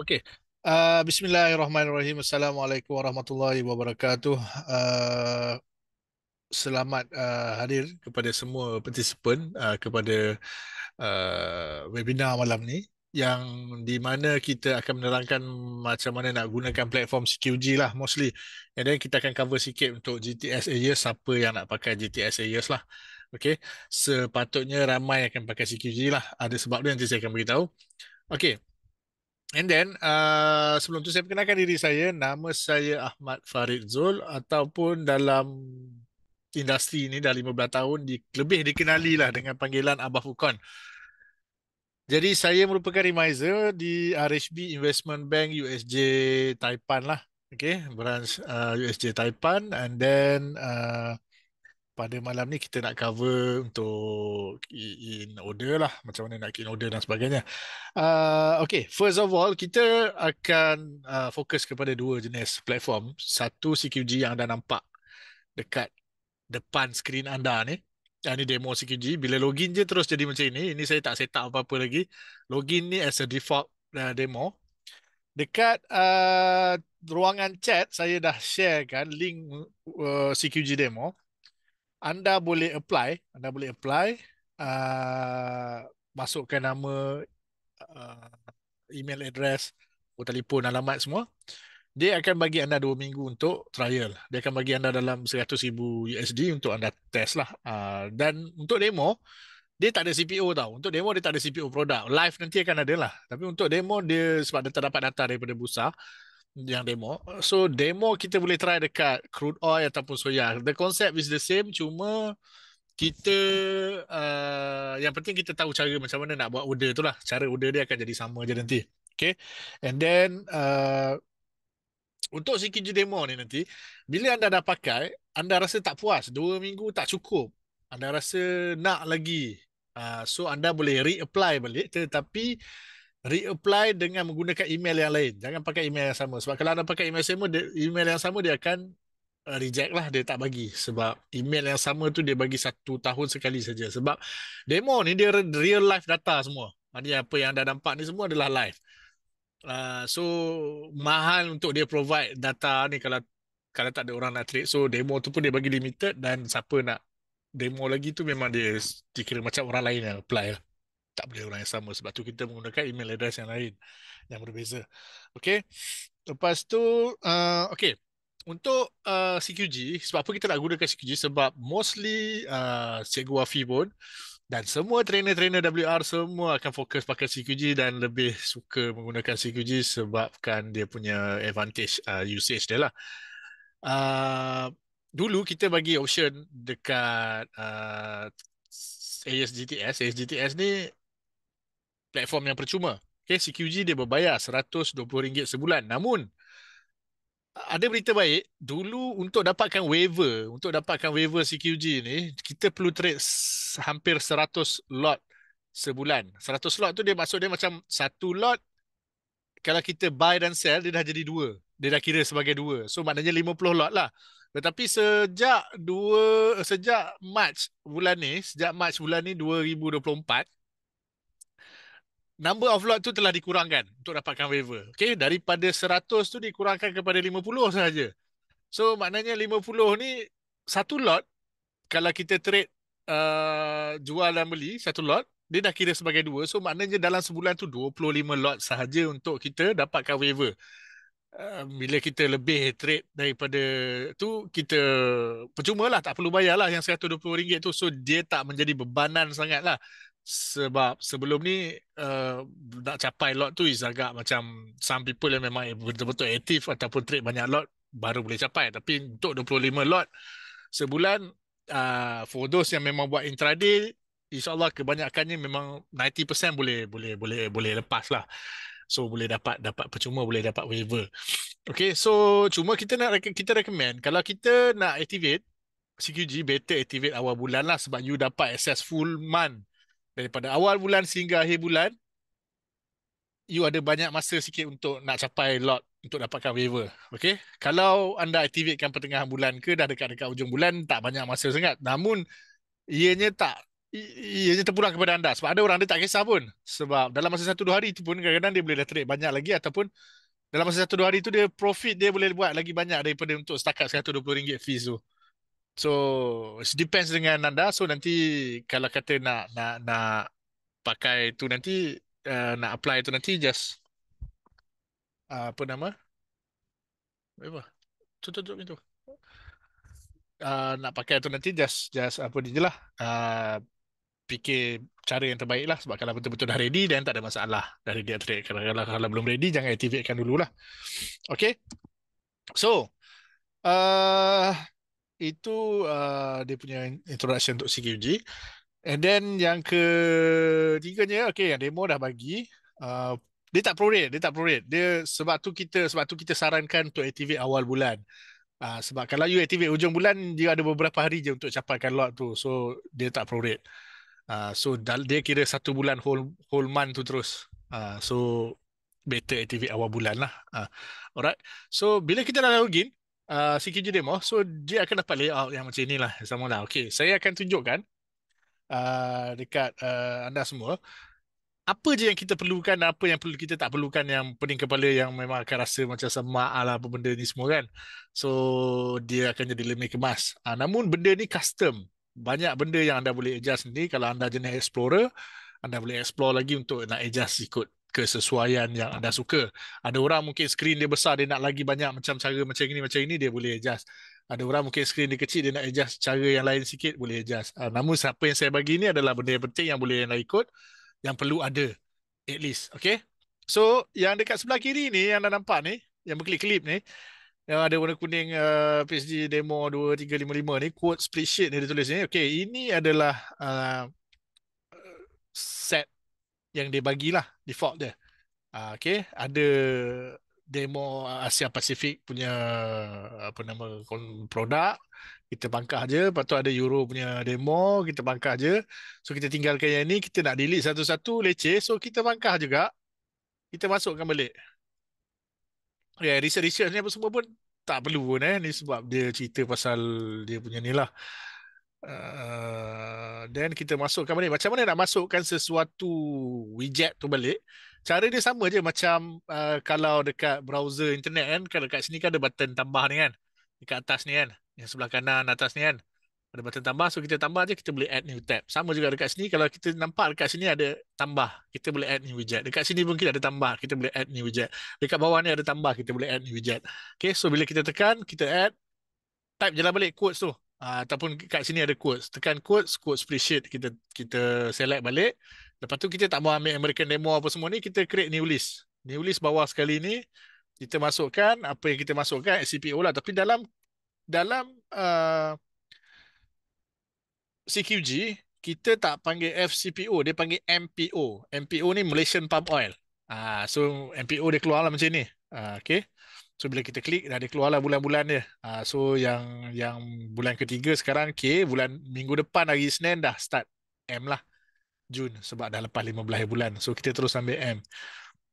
Okey. Uh, Bismillahirrahmanirrahim. Assalamualaikum warahmatullahi wabarakatuh. Uh, selamat uh, hadir kepada semua participant uh, kepada uh, webinar malam ni yang di mana kita akan menerangkan macam mana nak gunakan platform CQG lah mostly. And then kita akan cover sikit untuk GTS Aeos, siapa yang nak pakai GTS Aeos lah. Okay, sepatutnya ramai akan pakai CQG lah. Ada sebab dia nanti saya akan beritahu. Okay. And then uh, sebelum tu saya perkenalkan diri saya. Nama saya Ahmad Farid Zul ataupun dalam industri ini dah 15 tahun di, lebih dikenali lah dengan panggilan Abah Fukon. Jadi saya merupakan remiser di RHB Investment Bank USJ Taipan lah. Okay, branch uh, eh, USJ Taipan and then uh, pada malam ni kita nak cover untuk in order lah macam mana nak in order dan sebagainya. Uh, okay, first of all kita akan uh, fokus kepada dua jenis platform. Satu CQG yang anda nampak dekat depan skrin anda ni. Ya, ini demo CQG. Bila login je terus jadi macam ini. Ini saya tak set up apa-apa lagi. Login ni as a default uh, demo. Dekat uh, ruangan chat saya dah sharekan link uh, CQG demo anda boleh apply anda boleh apply uh, masukkan nama uh, email address atau oh, telefon alamat semua dia akan bagi anda 2 minggu untuk trial dia akan bagi anda dalam 100,000 USD untuk anda test lah uh, dan untuk demo dia tak ada CPO tau. Untuk demo dia tak ada CPO produk. Live nanti akan ada lah. Tapi untuk demo dia sebab dia tak dapat data daripada busa yang demo. So demo kita boleh try dekat crude oil ataupun soya. The concept is the same cuma kita uh, yang penting kita tahu cara macam mana nak buat order tu lah. Cara order dia akan jadi sama je nanti. Okay. And then uh, untuk si CQG demo ni nanti, bila anda dah pakai, anda rasa tak puas. Dua minggu tak cukup. Anda rasa nak lagi. Uh, so anda boleh reapply balik tetapi reapply dengan menggunakan email yang lain. Jangan pakai email yang sama. Sebab kalau anda pakai email yang sama, dia, email yang sama dia akan uh, reject lah. Dia tak bagi. Sebab email yang sama tu dia bagi satu tahun sekali saja. Sebab demo ni dia real life data semua. Jadi ha, apa yang anda nampak ni semua adalah live. Uh, so mahal untuk dia provide data ni kalau kalau tak ada orang nak trade. So demo tu pun dia bagi limited dan siapa nak demo lagi tu memang dia dikira macam orang lain yang apply lah tak boleh orang yang sama sebab tu kita menggunakan email address yang lain yang berbeza okey lepas tu uh, okey untuk uh, CQG sebab apa kita nak gunakan CQG sebab mostly uh, cikgu Afi pun dan semua trainer-trainer WR semua akan fokus pakai CQG dan lebih suka menggunakan CQG sebabkan dia punya advantage uh, usage dia lah. Uh, dulu kita bagi option dekat uh, ASGTS. ASGTS ni platform yang percuma. Okay, CQG dia berbayar RM120 sebulan. Namun, ada berita baik, dulu untuk dapatkan waiver, untuk dapatkan waiver CQG ni, kita perlu trade hampir 100 lot sebulan. 100 lot tu dia maksud dia macam satu lot, kalau kita buy dan sell, dia dah jadi dua. Dia dah kira sebagai dua. So maknanya 50 lot lah. Tetapi sejak dua sejak March bulan ni, sejak March bulan ni 2024, number of lot tu telah dikurangkan untuk dapatkan waiver. Okay, daripada 100 tu dikurangkan kepada 50 sahaja. So, maknanya 50 ni satu lot kalau kita trade uh, jual dan beli satu lot, dia dah kira sebagai dua. So, maknanya dalam sebulan tu 25 lot sahaja untuk kita dapatkan waiver. Uh, bila kita lebih trade daripada tu kita percuma lah tak perlu bayar lah yang RM120 tu so dia tak menjadi bebanan sangat lah sebab sebelum ni uh, nak capai lot tu is agak macam some people yang memang betul-betul aktif ataupun trade banyak lot baru boleh capai tapi untuk 25 lot sebulan uh, for those yang memang buat intraday insyaallah kebanyakannya memang 90% boleh boleh boleh boleh lepas lah so boleh dapat dapat percuma boleh dapat waiver Okay, so cuma kita nak kita recommend kalau kita nak activate CQG better activate awal bulan lah sebab you dapat access full month daripada awal bulan sehingga akhir bulan you ada banyak masa sikit untuk nak capai lot untuk dapatkan waiver okey kalau anda activatekan pertengahan bulan ke dah dekat-dekat hujung bulan tak banyak masa sangat namun ianya tak ianya terpulang kepada anda sebab ada orang dia tak kisah pun sebab dalam masa satu 2 hari tu pun kadang-kadang dia boleh dah trade banyak lagi ataupun dalam masa satu 2 hari tu dia profit dia boleh buat lagi banyak daripada untuk setakat RM120 fees tu So it depends dengan anda. So nanti kalau kata nak nak nak pakai tu nanti uh, nak apply tu nanti just uh, apa nama? Eh, apa? Tutup tutup itu. Uh, nak pakai tu nanti just just apa dia lah. Uh, fikir cara yang terbaik lah sebab kalau betul-betul dah ready dan tak ada masalah dah ready atau tidak kalau, kalau, kalau belum ready jangan activate kan dulu lah okay so uh, itu uh, dia punya introduction untuk CQG. And then yang ke ketiganya, okay, yang demo dah bagi. Uh, dia tak prorate, dia tak prorate. Dia sebab tu kita sebab tu kita sarankan untuk activate awal bulan. Uh, sebab kalau you activate hujung bulan, dia ada beberapa hari je untuk capaikan lot tu. So, dia tak prorate. Uh, ah, so, dia kira satu bulan whole, whole month tu terus. Uh, so, better activate awal bulan lah. Uh, alright. So, bila kita dah login, uh, ah, CQG demo. So dia akan dapat layout yang macam inilah. Sama lah. Okay. Saya akan tunjukkan uh, dekat uh, anda semua. Apa je yang kita perlukan apa yang perlu kita tak perlukan yang pening kepala yang memang akan rasa macam sama ala apa benda ni semua kan. So dia akan jadi lebih kemas. Uh, namun benda ni custom. Banyak benda yang anda boleh adjust ni kalau anda jenis explorer anda boleh explore lagi untuk nak adjust ikut kesesuaian yang anda suka. Ada orang mungkin skrin dia besar, dia nak lagi banyak macam cara macam ini, macam ini, dia boleh adjust. Ada orang mungkin skrin dia kecil, dia nak adjust cara yang lain sikit, boleh adjust. Uh, namun, siapa yang saya bagi ini adalah benda yang penting yang boleh anda ikut, yang perlu ada, at least. Okay? So, yang dekat sebelah kiri ni, yang anda nampak ni, yang berklik-klip ni, yang ada warna kuning uh, ah, PSG demo 2355 ni, quote spreadsheet ni dia tulis ni. Okay, ini adalah uh, set yang dia bagilah default dia. Uh, okay. Ada demo ah, Asia Pacific punya apa nama produk kita bangkah je lepas tu ada euro punya demo kita bangkah je so kita tinggalkan yang ni kita nak delete satu-satu leceh so kita bangkah juga kita masukkan balik ya yeah, research-research ni apa semua pun tak perlu pun eh ni sebab dia cerita pasal dia punya ni lah Uh, then kita masukkan balik. Macam mana nak masukkan sesuatu widget tu balik? Cara dia sama je macam uh, kalau dekat browser internet kan. Kalau dekat sini kan ada button tambah ni kan. Dekat atas ni kan. Yang sebelah kanan atas ni kan. Ada button tambah. So kita tambah je kita boleh add new tab. Sama juga dekat sini. Kalau kita nampak dekat sini ada tambah. Kita boleh add new widget. Dekat sini pun kita ada tambah. Kita boleh add new widget. Dekat bawah ni ada tambah. Kita boleh add new widget. Okay. So bila kita tekan kita add. Type je lah balik quotes tu. Ah, ataupun kat sini ada quotes. Tekan quotes, quote spreadsheet kita kita select balik. Lepas tu kita tak mau ambil American demo apa semua ni, kita create new list. New list bawah sekali ni kita masukkan apa yang kita masukkan SCPO lah tapi dalam dalam uh, ah, CQG kita tak panggil FCPO, dia panggil MPO. MPO ni Malaysian Pump Oil. Ah uh, so MPO dia keluarlah macam ni. Ah uh, okey. So bila kita klik dah dia keluarlah bulan-bulan dia. Ha, so yang yang bulan ketiga sekarang okay, bulan minggu depan hari Isnin dah start M lah. Jun sebab dah lepas 15 bulan. So kita terus ambil M.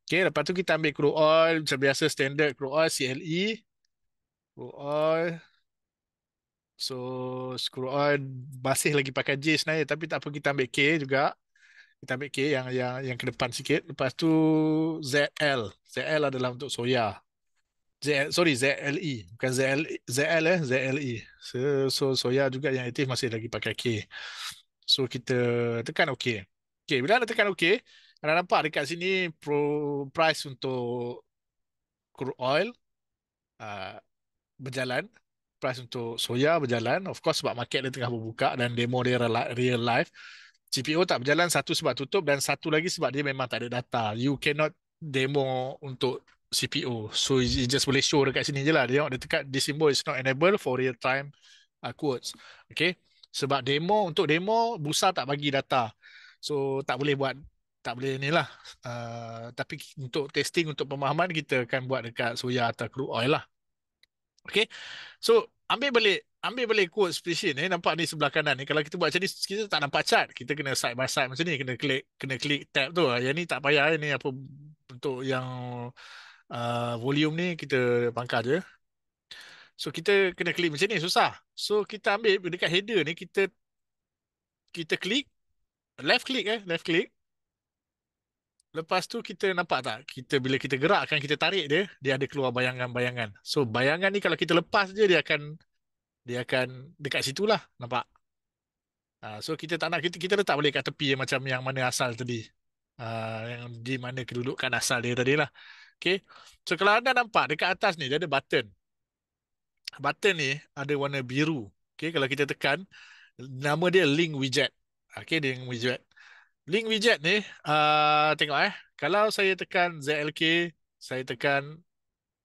Okay, lepas tu kita ambil crude oil macam biasa standard crude oil CLE. Crude oil. So crude oil masih lagi pakai J sebenarnya tapi tak apa kita ambil K juga. Kita ambil K yang yang yang ke depan sikit. Lepas tu ZL. ZL adalah untuk soya. ZL, sorry, ZLI e. Bukan ZL, e, ZL eh, ZLI e. So, so Soya juga yang aktif masih lagi pakai K. So, kita tekan OK. OK bila anda tekan OK, anda nampak dekat sini pro price untuk crude oil uh, berjalan. Price untuk Soya berjalan. Of course, sebab market dia tengah berbuka dan demo dia real life. CPO tak berjalan, satu sebab tutup dan satu lagi sebab dia memang tak ada data. You cannot demo untuk CPU. So you just boleh show dekat sini je lah. Tengok dia tekat this symbol is not enabled for real time uh, quotes. Okay. Sebab demo, untuk demo, busa tak bagi data. So tak boleh buat, tak boleh ni lah. Uh, tapi untuk testing, untuk pemahaman, kita akan buat dekat soya atau crude oil lah. Okay. So ambil balik ambil balik quotes species eh. ni nampak ni sebelah kanan ni kalau kita buat macam ni kita tak nampak chart kita kena side by side macam ni kena klik kena klik tab tu yang ni tak payah eh. ni apa untuk yang Ah, volume ni kita pangkar je. So kita kena klik macam ni susah. So kita ambil dekat header ni kita kita klik left click eh left click. Lepas tu kita nampak tak? Kita bila kita gerakkan kita tarik dia, dia ada keluar bayangan-bayangan. So bayangan ni kalau kita lepas je dia akan dia akan dekat situlah nampak. Ah, so kita tak nak kita, kita letak boleh kat tepi macam yang mana asal tadi. Uh, yang di mana kedudukan asal dia tadi lah. Okay. So kalau anda nampak dekat atas ni, dia ada button. Button ni ada warna biru. Okay. Kalau kita tekan, nama dia link widget. Okay, link widget. Link widget ni, uh, tengok eh. Kalau saya tekan ZLK, saya tekan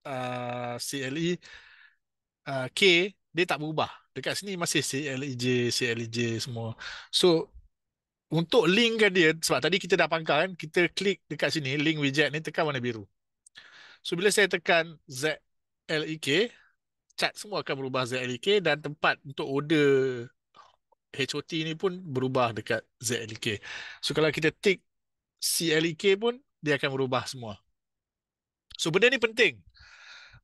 uh, CLE, uh, K, dia tak berubah. Dekat sini masih CLEJ, CLEJ semua. So, untuk link kan dia, sebab tadi kita dah pangkal kan, kita klik dekat sini, link widget ni tekan warna biru. So bila saya tekan ZLEK, chat semua akan berubah ZLEK dan tempat untuk order HOT ni pun berubah dekat ZLEK. So kalau kita tick CLEK pun, dia akan berubah semua. So benda ni penting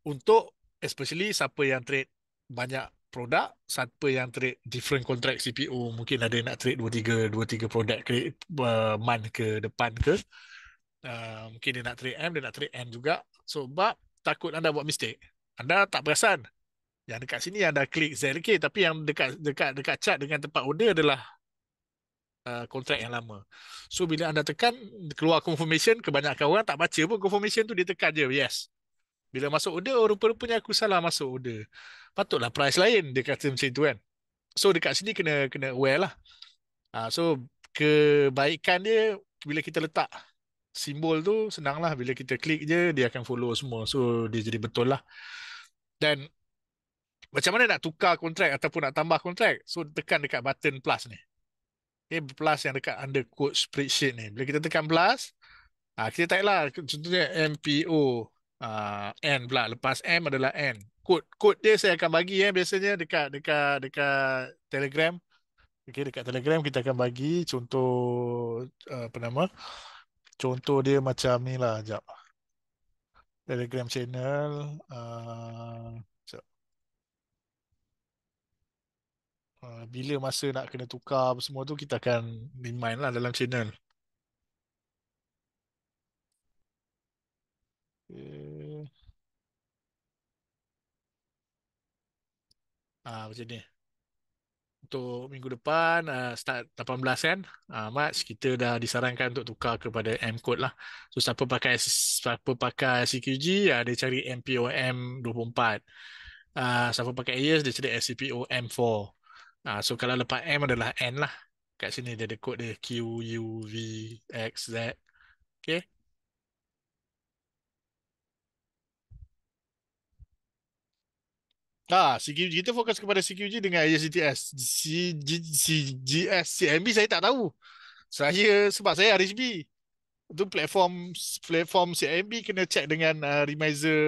untuk especially siapa yang trade banyak produk, siapa yang trade different contract CPO, mungkin ada yang nak trade 2-3 produk ke, uh, month ke, depan ke. Ah, mungkin dia nak trade M, dia nak trade N juga. Sebab so, takut anda buat mistake. Anda tak perasan. Yang dekat sini anda klik ZLK tapi yang dekat dekat dekat chat dengan tempat order adalah uh, kontrak yang lama. So bila anda tekan keluar confirmation, kebanyakan orang tak baca pun confirmation tu dia tekan je, yes. Bila masuk order, oh, rupa-rupanya aku salah masuk order. Patutlah price lain, dia kata macam tu kan. So dekat sini kena kena aware lah. Uh, so kebaikan dia bila kita letak simbol tu senang lah bila kita klik je dia akan follow semua so dia jadi betul lah dan macam mana nak tukar kontrak ataupun nak tambah kontrak so tekan dekat button plus ni okay, eh, plus yang dekat under quote spreadsheet ni bila kita tekan plus ah kita type lah contohnya MPO ah, ha, N pula lepas M adalah N code code dia saya akan bagi eh biasanya dekat dekat dekat Telegram okey dekat Telegram kita akan bagi contoh uh, apa nama contoh dia macam ni lah jap telegram channel uh, uh, bila masa nak kena tukar apa semua tu kita akan in mind lah dalam channel okay. Ah uh, macam ni untuk minggu depan uh, start 18 kan uh, March kita dah disarankan untuk tukar kepada M code lah so siapa pakai siapa pakai CQG uh, ah, dia cari MPOM 24 uh, siapa pakai AES dia cari SCPO M4 uh, ah, so kalau lepas M adalah N lah kat sini dia ada code dia Q U V X Z okay Ah, CQG kita fokus kepada CQG dengan ISDS. CGS, CMB saya tak tahu. Saya sebab saya RHB. Itu platform platform CMB kena check dengan uh, remiser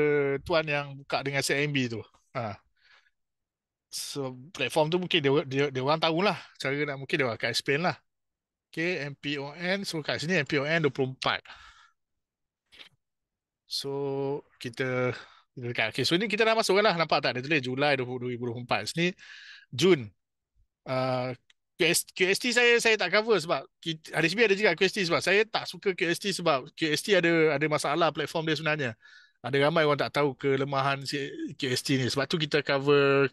tuan yang buka dengan CMB tu. Ha. So platform tu mungkin dia dia, dia orang tahu lah cara nak mungkin dia orang akan explain lah. Okay, MPON. So kat sini MPON 24. So kita Dekat. Okay, so ni kita dah masuk kan lah. Nampak tak? Dia tulis Julai 2024. Sini Jun. Uh, QST, QST saya saya tak cover sebab hari ada juga QST sebab saya tak suka QST sebab QST ada ada masalah platform dia sebenarnya. Ada ramai orang tak tahu kelemahan QST ni. Sebab tu kita cover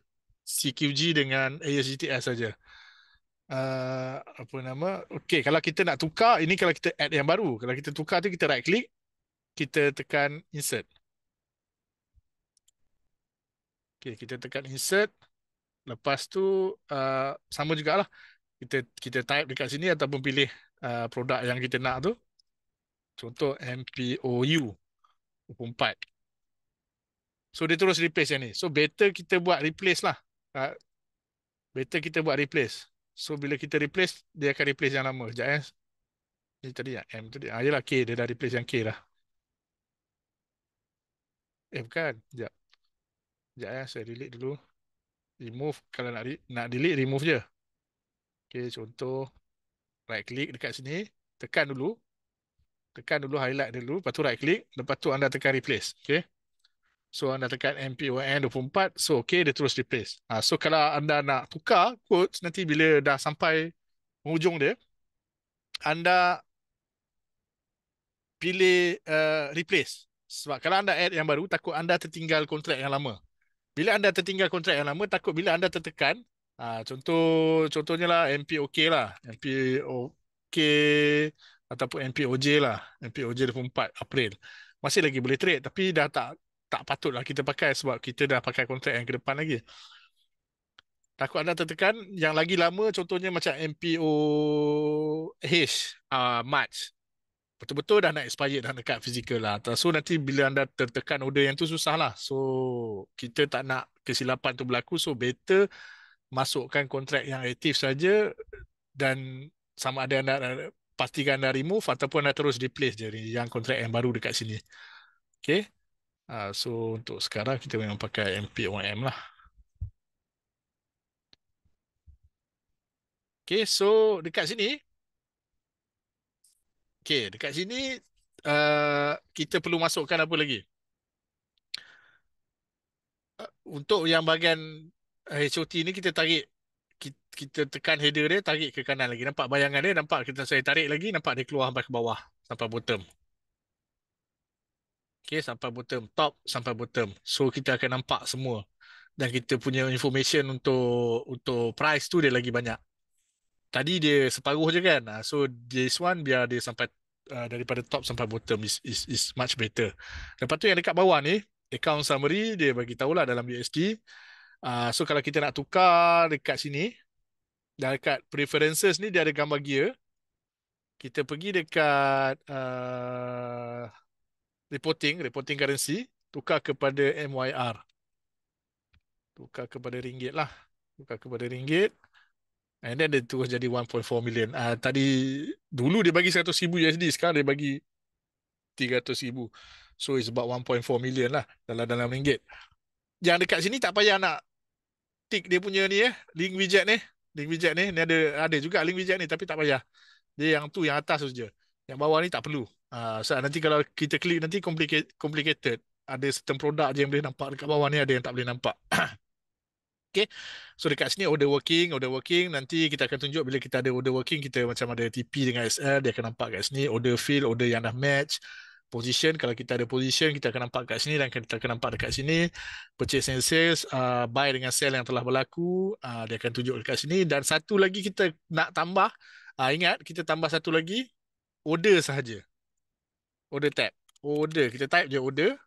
CQG dengan ASGTS saja. Uh, apa nama? Okey, kalau kita nak tukar, ini kalau kita add yang baru. Kalau kita tukar tu kita right click, kita tekan insert. Okey, kita tekan insert. Lepas tu uh, sama lah. Kita kita type dekat sini ataupun pilih uh, produk yang kita nak tu. Contoh MPOU 4. So dia terus replace yang ni. So better kita buat replace lah. Uh, better kita buat replace. So bila kita replace, dia akan replace yang lama. Sekejap eh. Ini tadi yang M tadi. Ah, yelah K. Dia dah replace yang K lah. Eh bukan. Sekejap. Sekejap ya, saya delete dulu. Remove, kalau nak, nak delete, remove je. Okay, contoh. Right click dekat sini. Tekan dulu. Tekan dulu highlight dulu. Lepas tu right click. Lepas tu anda tekan replace. Okay. So anda tekan MPON 24. So okay, dia terus replace. Ha, so kalau anda nak tukar quotes nanti bila dah sampai hujung dia, anda pilih uh, replace. Sebab kalau anda add yang baru, takut anda tertinggal kontrak yang lama bila anda tertinggal kontrak yang lama takut bila anda tertekan ha, contoh contohnya lah MPOK lah MPOK OK ataupun MPOJ OJ lah MP OJ 24 April masih lagi boleh trade tapi dah tak tak patut lah kita pakai sebab kita dah pakai kontrak yang ke depan lagi takut anda tertekan yang lagi lama contohnya macam MPOH uh, ah, March betul-betul dah nak expire dah dekat fizikal lah. So nanti bila anda tertekan order yang tu susah lah. So kita tak nak kesilapan tu berlaku. So better masukkan kontrak yang aktif saja dan sama ada anda pastikan anda remove ataupun anda terus replace je yang kontrak yang baru dekat sini. Okay. Uh, so untuk sekarang kita memang pakai MPOM lah. Okay, so dekat sini Okay, dekat sini uh, kita perlu masukkan apa lagi? Uh, untuk yang bahagian HOT uh, ni kita tarik kita, tekan header dia, tarik ke kanan lagi. Nampak bayangan dia? Nampak kita saya tarik lagi, nampak dia keluar sampai ke bawah. Sampai bottom. Okay, sampai bottom. Top sampai bottom. So, kita akan nampak semua. Dan kita punya information untuk untuk price tu dia lagi banyak tadi dia separuh je kan ah, so this one biar dia sampai uh, daripada top sampai bottom is is is much better lepas tu yang dekat bawah ni account summary dia bagi tahulah dalam USD uh, ah, so kalau kita nak tukar dekat sini dan dekat preferences ni dia ada gambar gear kita pergi dekat uh, reporting reporting currency tukar kepada MYR tukar kepada ringgit lah tukar kepada ringgit And then dia terus jadi 1.4 million. Uh, tadi dulu dia bagi 100,000 USD, sekarang dia bagi 300,000. So it's about 1.4 million lah dalam dalam ringgit. Yang dekat sini tak payah nak tick dia punya ni eh, link widget ni. Link widget ni, ni ada ada juga link widget ni tapi tak payah. Dia yang tu yang atas tu saja. Yang bawah ni tak perlu. Ah, uh, so nanti kalau kita klik nanti complicated, complicated. Ada certain product je yang boleh nampak dekat bawah ni ada yang tak boleh nampak. Okay. So dekat sini order working, order working. Nanti kita akan tunjuk bila kita ada order working, kita macam ada TP dengan SL, dia akan nampak kat sini. Order fill, order yang dah match. Position, kalau kita ada position, kita akan nampak kat sini dan kita akan nampak dekat sini. Purchase and sales, uh, buy dengan sell yang telah berlaku, uh, dia akan tunjuk dekat sini. Dan satu lagi kita nak tambah, uh, ingat kita tambah satu lagi, order sahaja. Order tab. Order, kita type je order.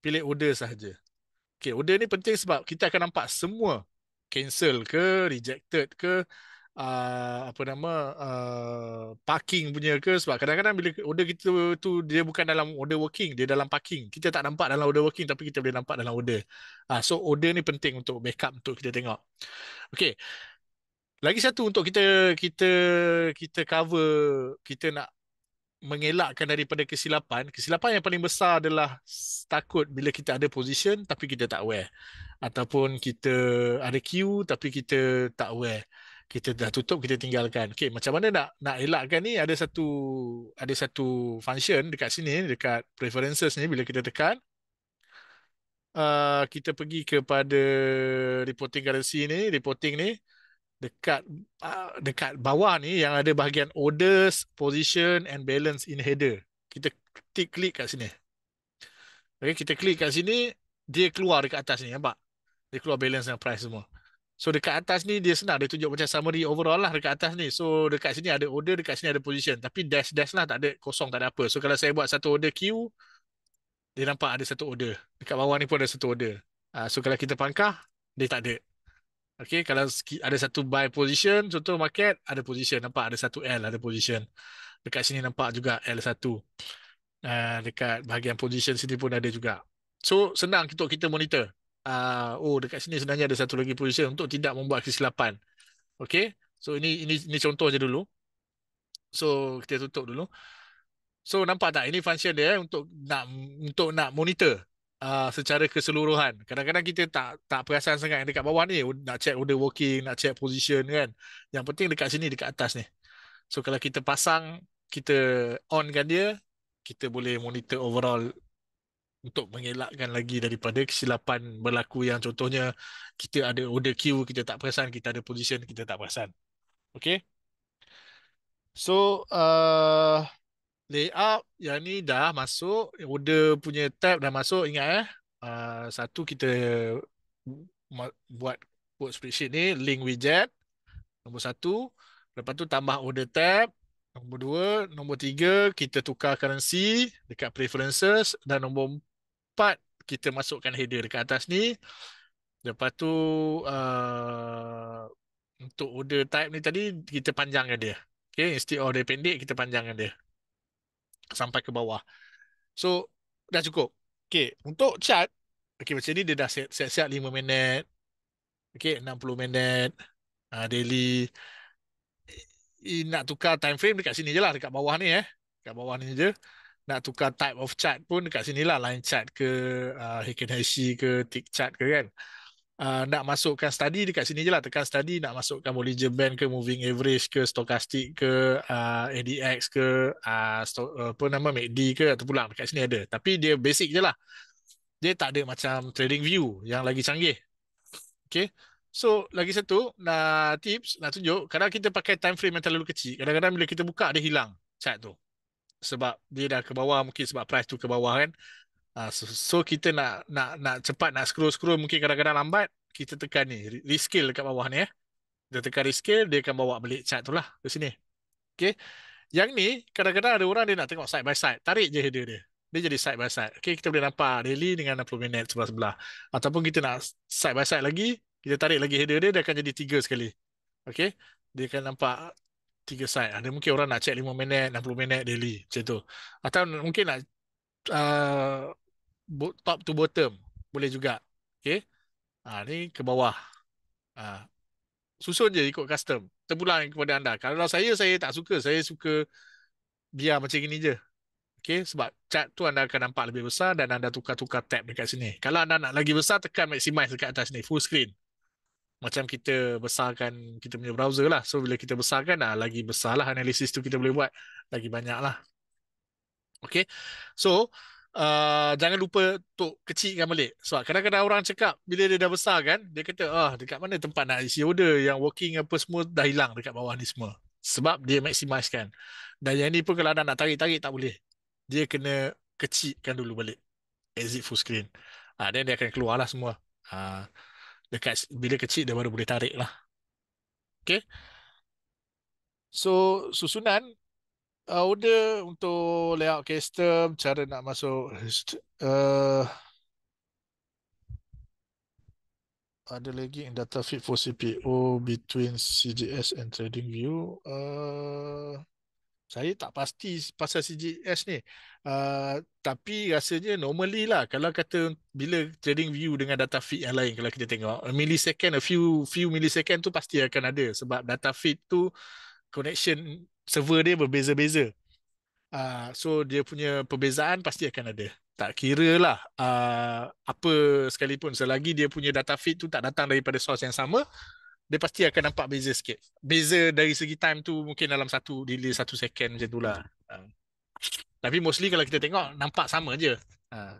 Pilih order sahaja. Okay, order ni penting sebab kita akan nampak semua cancel ke, rejected ke, uh, apa nama, uh, parking punya ke. Sebab kadang-kadang bila order kita tu, dia bukan dalam order working, dia dalam parking. Kita tak nampak dalam order working tapi kita boleh nampak dalam order. Uh, so, order ni penting untuk backup untuk kita tengok. Okay. Lagi satu untuk kita kita kita cover kita nak mengelakkan daripada kesilapan. Kesilapan yang paling besar adalah takut bila kita ada position tapi kita tak aware. Ataupun kita ada queue tapi kita tak aware. Kita dah tutup, kita tinggalkan. Okay, macam mana nak nak elakkan ni? Ada satu ada satu function dekat sini, dekat preferences ni bila kita tekan. Uh, kita pergi kepada reporting currency ni, reporting ni dekat uh, dekat bawah ni yang ada bahagian orders, position and balance in header. Kita klik klik kat sini. Okay, kita klik kat sini, dia keluar dekat atas ni nampak. Dia keluar balance dan price semua. So dekat atas ni dia senang dia tunjuk macam summary overall lah dekat atas ni. So dekat sini ada order, dekat sini ada position. Tapi dash dash lah tak ada kosong tak ada apa. So kalau saya buat satu order queue dia nampak ada satu order. Dekat bawah ni pun ada satu order. Ah, so kalau kita pangkah dia tak ada. Okay, kalau ada satu buy position, contoh market, ada position. Nampak ada satu L, ada position. Dekat sini nampak juga L1. Uh, ah, dekat bahagian position sini pun ada juga. So, senang untuk kita monitor. Uh, oh, dekat sini sebenarnya ada satu lagi position untuk tidak membuat kesilapan. Okay, so ini ini, ini contoh saja dulu. So, kita tutup dulu. So, nampak tak? Ini function dia eh, untuk nak untuk nak monitor uh, secara keseluruhan. Kadang-kadang kita tak tak perasan sangat yang dekat bawah ni nak check order working, nak check position kan. Yang penting dekat sini dekat atas ni. So kalau kita pasang, kita on kan dia, kita boleh monitor overall untuk mengelakkan lagi daripada kesilapan berlaku yang contohnya kita ada order queue kita tak perasan, kita ada position kita tak perasan. Okay. So, uh, layout yang ni dah masuk order punya tab dah masuk ingat eh uh, satu kita buat buat spreadsheet ni link widget nombor satu lepas tu tambah order tab nombor dua nombor tiga kita tukar currency dekat preferences dan nombor empat kita masukkan header dekat atas ni lepas tu uh, untuk order type ni tadi kita panjangkan dia okay instead of dia pendek kita panjangkan dia sampai ke bawah. So, dah cukup. Okay, untuk chat. okay macam ni dia dah siap-siap 5 minit, okay, 60 minit, uh, daily. I, nak tukar time frame dekat sini je lah, dekat bawah ni eh. Dekat bawah ni je. Nak tukar type of chat pun dekat sini lah, line chat ke, uh, Hikin Hashi ke, tick chat ke kan uh, nak masukkan study dekat sini je lah. Tekan study nak masukkan Bollinger Band ke Moving Average ke Stochastic ke uh, ah, ADX ke uh, sto- uh, apa nama MACD ke atau pulang dekat sini ada. Tapi dia basic je lah. Dia tak ada macam trading view yang lagi canggih. Okay. So lagi satu nak tips nak tunjuk kadang kita pakai time frame yang terlalu kecil. Kadang-kadang bila kita buka dia hilang chart tu. Sebab dia dah ke bawah mungkin sebab price tu ke bawah kan. Uh, so, so kita nak nak nak cepat nak scroll scroll mungkin kadang-kadang lambat kita tekan ni rescale dekat bawah ni ya. Eh. Kita tekan rescale dia akan bawa balik chart tu lah ke sini. Okay. Yang ni kadang-kadang ada orang dia nak tengok side by side. Tarik je header dia. Dia jadi side by side. Okay, kita boleh nampak daily dengan 60 minit sebelah-sebelah. Ataupun kita nak side by side lagi, kita tarik lagi header dia, dia akan jadi tiga sekali. Okay, dia akan nampak tiga side. Ada mungkin orang nak check 5 minit, 60 minit daily macam tu. Atau mungkin nak uh, top to bottom boleh juga. Okay. Ha, ni ke bawah. Ha, susun je ikut custom. Terpulang kepada anda. Kalau saya, saya tak suka. Saya suka biar macam ini je. Okay. Sebab cat tu anda akan nampak lebih besar dan anda tukar-tukar tab dekat sini. Kalau anda nak lagi besar, tekan maximize dekat atas ni. Full screen. Macam kita besarkan kita punya browser lah. So, bila kita besarkan, dah lagi besar lah analisis tu kita boleh buat. Lagi banyak lah. Okay. So, Uh, jangan lupa untuk kecilkan balik. Sebab kadang-kadang orang cakap bila dia dah besar kan, dia kata, ah dekat mana tempat nak isi order yang working apa semua dah hilang dekat bawah ni semua. Sebab dia maksimiskan. Dan yang ni pun kalau anda nak tarik-tarik tak boleh. Dia kena kecilkan dulu balik. Exit full screen. Ah, then dia akan keluar lah semua. Ah, dekat, bila kecil dia baru boleh tarik lah. Okay. So susunan uh, order untuk layout custom cara nak masuk uh, ada lagi in data feed for CPO between CGS and trading view uh, saya tak pasti pasal CGS ni uh, tapi rasanya normally lah kalau kata bila trading view dengan data feed yang lain kalau kita tengok a millisecond a few few millisecond tu pasti akan ada sebab data feed tu connection server dia berbeza-beza. Uh, so dia punya perbezaan pasti akan ada. Tak kira lah uh, apa sekalipun selagi dia punya data feed tu tak datang daripada source yang sama, dia pasti akan nampak beza sikit. Beza dari segi time tu mungkin dalam satu delay satu second macam tu lah. Uh. Tapi mostly kalau kita tengok nampak sama je. Uh.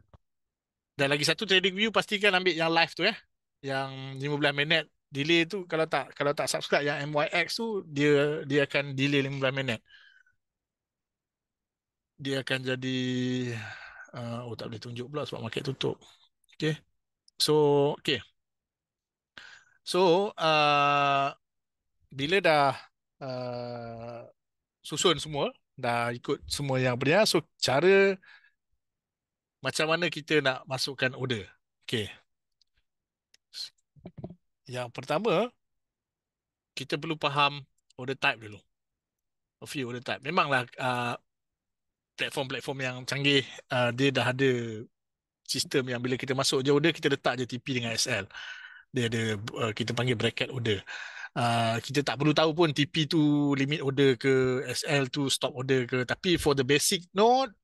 Dan lagi satu trading view pastikan ambil yang live tu ya. Eh? Yang 15 minit delay tu kalau tak kalau tak subscribe yang MYX tu dia dia akan delay 15 minit. Dia akan jadi uh, oh tak boleh tunjuk pula sebab market tutup. Okay. So, okay. So, uh, bila dah uh, susun semua, dah ikut semua yang benar, so cara macam mana kita nak masukkan order. Okay. Yang pertama, kita perlu faham order type dulu. A few order type. Memanglah uh, platform-platform uh, yang canggih, uh, dia dah ada sistem yang bila kita masuk je order, kita letak je TP dengan SL. Dia ada, uh, kita panggil bracket order. Uh, kita tak perlu tahu pun TP tu limit order ke, SL tu stop order ke. Tapi for the basic note,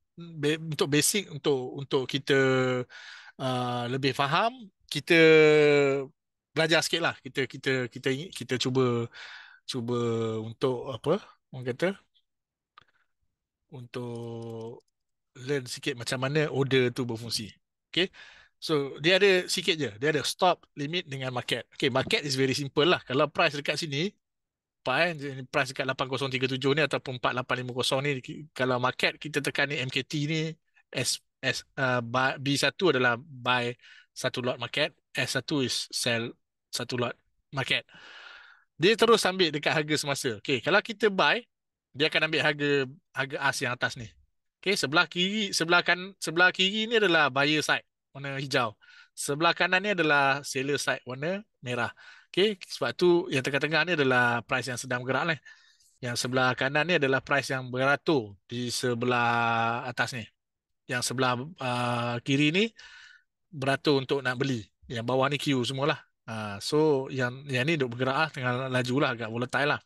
untuk basic, untuk untuk kita uh, lebih faham, kita belajar sikit lah kita kita kita kita, kita cuba cuba untuk apa orang kata untuk learn sikit macam mana order tu berfungsi okay so dia ada sikit je dia ada stop limit dengan market okay market is very simple lah kalau price dekat sini fine eh? price dekat 8037 ni ataupun 4850 ni kalau market kita tekan ni MKT ni S S uh, B1 adalah buy satu lot market S1 is sell satu lot market. Dia terus ambil dekat harga semasa. Okay, kalau kita buy, dia akan ambil harga harga as yang atas ni. Okay, sebelah kiri, sebelah kan, sebelah kiri ni adalah buyer side warna hijau. Sebelah kanan ni adalah seller side warna merah. Okay, sebab tu yang tengah-tengah ni adalah price yang sedang bergerak lah. Yang sebelah kanan ni adalah price yang beratur di sebelah atas ni. Yang sebelah uh, kiri ni beratur untuk nak beli. Yang bawah ni queue semualah. Uh, so yang yang ni duk bergerak lah dengan laju lah agak volatile lah.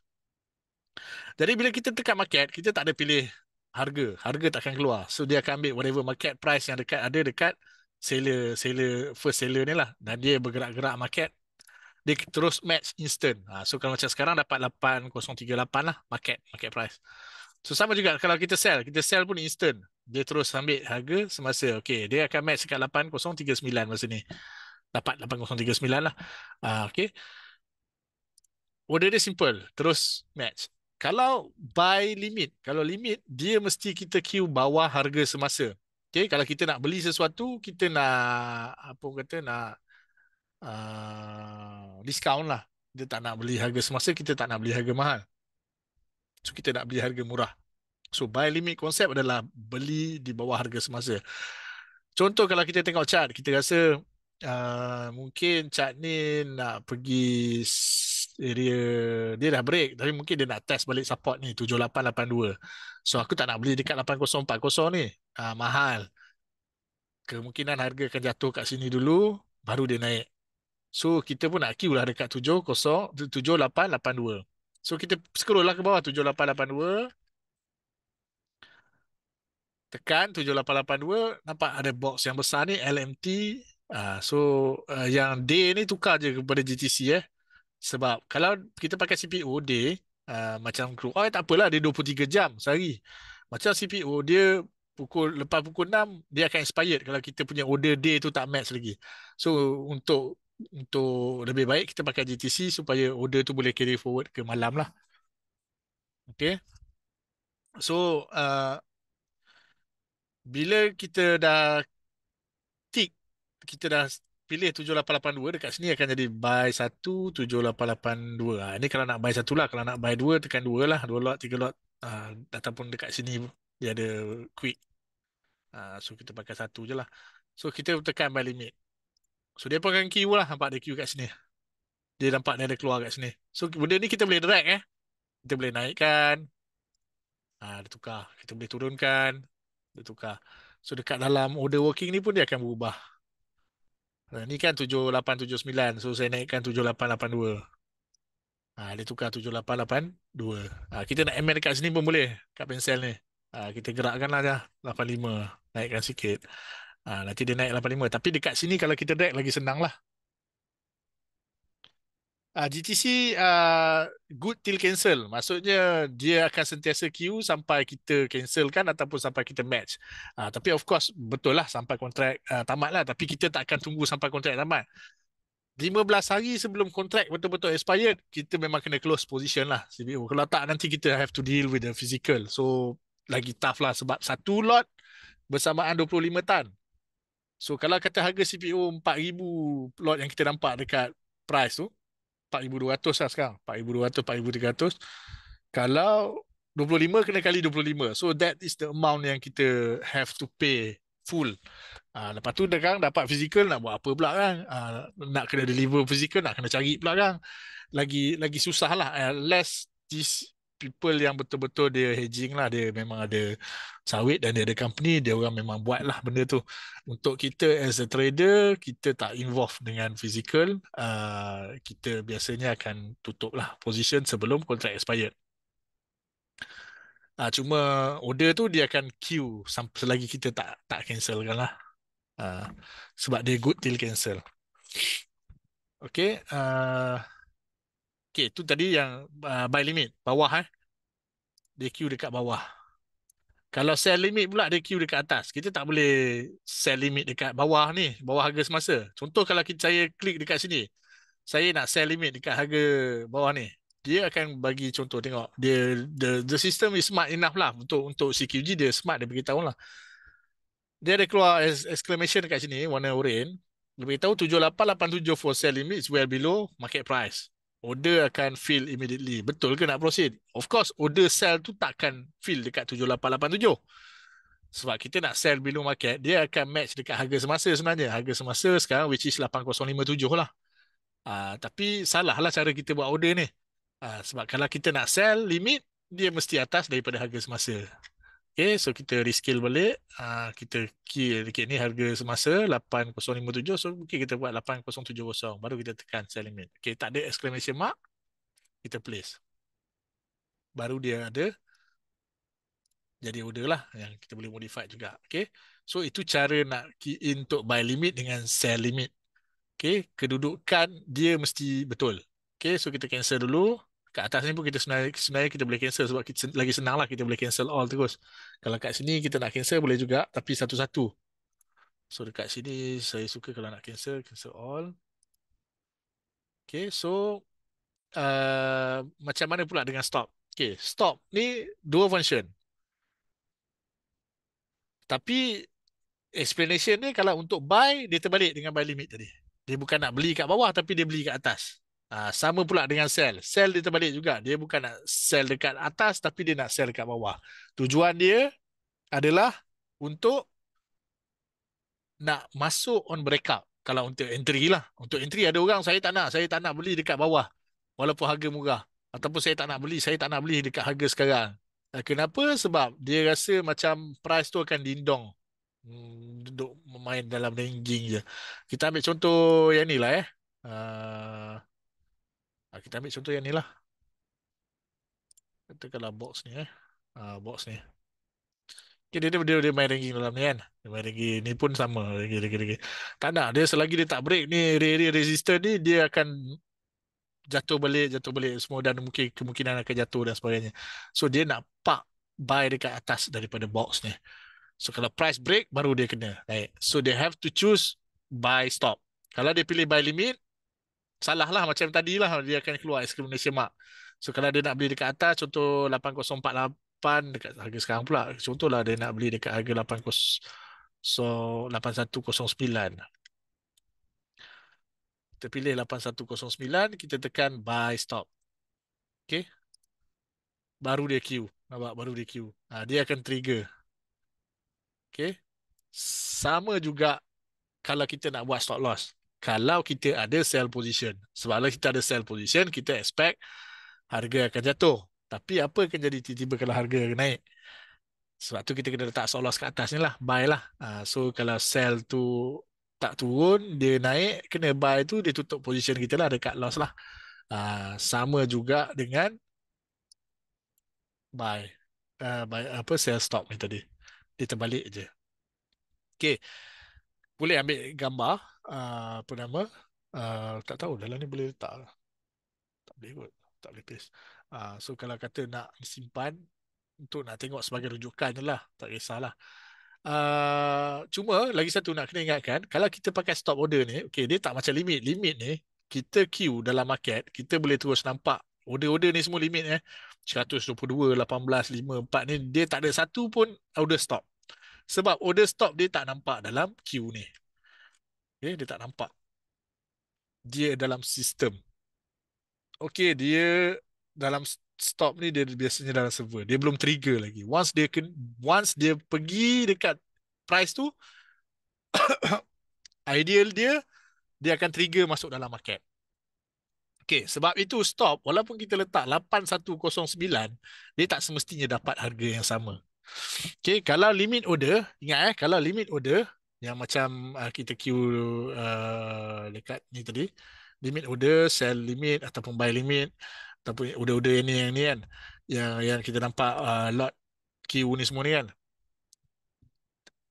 Jadi bila kita dekat market, kita tak ada pilih harga. Harga takkan keluar. So dia akan ambil whatever market price yang dekat ada dekat seller seller first seller ni lah. Dan dia bergerak-gerak market. Dia terus match instant. Uh, so kalau macam sekarang dapat 8038 lah market market price. So sama juga kalau kita sell, kita sell pun instant. Dia terus ambil harga semasa. Okay, dia akan match dekat 8039 masa ni dapat 8039 lah. Uh, ah, okay. Order dia simple. Terus match. Kalau buy limit. Kalau limit, dia mesti kita queue bawah harga semasa. Okay. Kalau kita nak beli sesuatu, kita nak, apa kata, nak uh, discount lah. Dia tak nak beli harga semasa, kita tak nak beli harga mahal. So, kita nak beli harga murah. So, buy limit konsep adalah beli di bawah harga semasa. Contoh kalau kita tengok chart, kita rasa Ah, mungkin Cak Nin nak pergi area dia dah break tapi mungkin dia nak test balik support ni 7882. So aku tak nak beli dekat 8040 ni. Ah uh, mahal. Kemungkinan harga akan jatuh kat sini dulu baru dia naik. So kita pun nak queue lah dekat 70 7882. So kita scroll lah ke bawah 7882 tekan 7882 nampak ada box yang besar ni LMT Uh, so uh, yang D ni tukar je kepada GTC eh. Sebab kalau kita pakai CPU D uh, ah, macam crew oh, tak apalah dia 23 jam sehari. Macam CPU dia pukul lepas pukul 6 dia akan expired kalau kita punya order D tu tak match lagi. So untuk untuk lebih baik kita pakai GTC supaya order tu boleh carry forward ke malam lah. okey So uh, bila kita dah kita dah pilih 7882 dekat sini akan jadi buy 1 7882. Ha, ini kalau nak buy satu lah, kalau nak buy dua tekan dua lah, dua lot, tiga lot ah, data pun dekat sini dia ada quick. Ha, so kita pakai satu je lah. So kita tekan buy limit. So dia pun queue lah, nampak ada queue kat sini. Dia nampak dia ada keluar kat sini. So benda ni kita boleh drag eh. Kita boleh naikkan. Ah, dia tukar. Kita boleh turunkan. Dia tukar. So dekat dalam order working ni pun dia akan berubah. Ni kan 7879. So saya naikkan 7882. Ha, ah, dia tukar 7882. Ha, ah, kita nak ML dekat sini pun boleh. Kat pensel ni. Ha, kita gerakkan lah dah. 85. Naikkan sikit. Ha, nanti dia naik 85. Tapi dekat sini kalau kita drag lagi senang lah. Uh, ah, GTC uh, ah, good till cancel. Maksudnya dia akan sentiasa queue sampai kita cancel kan ataupun sampai kita match. Uh, tapi of course betul lah sampai kontrak uh, tamat lah. Tapi kita tak akan tunggu sampai kontrak tamat. 15 hari sebelum kontrak betul-betul expired, kita memang kena close position lah. CBO. Oh, kalau tak nanti kita have to deal with the physical. So lagi tough lah sebab satu lot bersamaan 25 tan. So kalau kata harga CPO 4,000 lot yang kita nampak dekat price tu, 4200 lah sekarang 4200 4300 kalau 25 kena kali 25 so that is the amount yang kita have to pay full uh, lepas tu sekarang dapat physical nak buat apa pula kan uh, nak kena deliver physical nak kena cari pula kan lagi lagi susah lah ah, less this people yang betul-betul dia hedging lah dia memang ada sawit dan dia ada company dia orang memang buat lah benda tu untuk kita as a trader kita tak involve dengan physical uh, kita biasanya akan tutup lah position sebelum contract expired uh, ah, cuma order tu dia akan queue sampai selagi kita tak tak cancel kan lah uh, sebab dia good till cancel Okay, uh, Okay, tu tadi yang uh, buy limit. Bawah eh. DQ dekat bawah. Kalau sell limit pula, DQ dekat atas. Kita tak boleh sell limit dekat bawah ni. Bawah harga semasa. Contoh kalau kita saya klik dekat sini. Saya nak sell limit dekat harga bawah ni. Dia akan bagi contoh. Tengok. dia The the system is smart enough lah. Untuk untuk CQG dia smart. Dia beritahu lah. Dia ada keluar exclamation dekat sini. Warna orange. Dia beritahu 78.87 for sell limit is well below market price order akan fill immediately. Betul ke nak proceed? Of course, order sell tu takkan fill dekat 7887. Sebab kita nak sell below market, dia akan match dekat harga semasa sebenarnya. Harga semasa sekarang which is 8057 lah. Uh, tapi salah lah cara kita buat order ni. Uh, sebab kalau kita nak sell limit, dia mesti atas daripada harga semasa. Okay, so kita rescale balik. Uh, kita kira okay, ni harga semasa 8057. So okay, kita buat 8070. Baru kita tekan sell limit. Okay, tak ada exclamation mark. Kita place. Baru dia ada. Jadi order lah yang kita boleh modify juga. Okay. So itu cara nak key in untuk buy limit dengan sell limit. Okay. Kedudukan dia mesti betul. Okay. So kita cancel dulu. Kat atas ni pun kita sebenarnya, sebenarnya kita boleh cancel sebab kita, lagi senang lah kita boleh cancel all terus kalau kat sini kita nak cancel boleh juga tapi satu-satu so dekat sini saya suka kalau nak cancel cancel all okay so uh, macam mana pula dengan stop okay stop ni dua function tapi explanation ni kalau untuk buy dia terbalik dengan buy limit tadi dia bukan nak beli kat bawah tapi dia beli kat atas Uh, sama pula dengan sell. Sell dia terbalik juga. Dia bukan nak sell dekat atas tapi dia nak sell dekat bawah. Tujuan dia adalah untuk nak masuk on breakout. Kalau untuk entry lah. Untuk entry ada orang saya tak nak. Saya tak nak beli dekat bawah. Walaupun harga murah. Ataupun saya tak nak beli. Saya tak nak beli dekat harga sekarang. kenapa? Sebab dia rasa macam price tu akan dindong. Hmm, duduk main dalam ranging je. Kita ambil contoh yang ni lah eh. Uh, Ah, kita ambil contoh yang ni lah. kalau box ni eh. Uh, box ni. Okay, dia, dia, dia, main ranking dalam ni kan. Dia main ranking ni pun sama. Ranking, ranking, ranking. Tak nak. Dia selagi dia tak break ni. Ray-ray resistor ni. Dia akan jatuh balik. Jatuh balik semua. Dan mungkin kemungkinan akan jatuh dan sebagainya. So dia nak pak buy dekat atas daripada box ni. So kalau price break. Baru dia kena. Right? So they have to choose buy stop. Kalau dia pilih buy limit salah lah macam tadi lah dia akan keluar discrimination mark. So kalau dia nak beli dekat atas contoh 8048 dekat harga sekarang pula. lah dia nak beli dekat harga 80 8109. Kita pilih 8109, kita tekan buy stop. Okay. Baru dia queue. Nampak? Baru dia queue. Ha, dia akan trigger. Okay. Sama juga kalau kita nak buat stop loss kalau kita ada sell position. Sebab kalau kita ada sell position, kita expect harga akan jatuh. Tapi apa akan jadi tiba-tiba kalau harga naik? Sebab tu kita kena letak stop loss kat atas ni lah. Buy lah. Ah, so kalau sell tu tak turun, dia naik, kena buy tu, dia tutup position kita lah dekat loss lah. Ah, sama juga dengan buy. Uh, buy apa sell stop ni tadi. Dia terbalik je. Okay boleh ambil gambar uh, apa nama uh, tak tahu dalam ni boleh letak tak boleh kot tak boleh paste uh, so kalau kata nak simpan untuk nak tengok sebagai rujukan je lah tak kisahlah uh, cuma lagi satu nak kena ingatkan kalau kita pakai stop order ni okay, dia tak macam limit limit ni kita queue dalam market kita boleh terus nampak order-order ni semua limit eh 122, 18, 5, ni dia tak ada satu pun order stop sebab order stop dia tak nampak dalam queue ni. Okay, eh, dia tak nampak. Dia dalam sistem. Okay, dia dalam stop ni dia biasanya dalam server. Dia belum trigger lagi. Once dia once dia pergi dekat price tu, ideal dia, dia akan trigger masuk dalam market. Okay, sebab itu stop, walaupun kita letak 8109, dia tak semestinya dapat harga yang sama. Okay, kalau limit order, ingat eh, kalau limit order yang macam uh, kita queue uh, dekat ni tadi, limit order, sell limit ataupun buy limit ataupun order-order ini yang ni kan yang yang kita nampak uh, lot queue ni semua ni kan.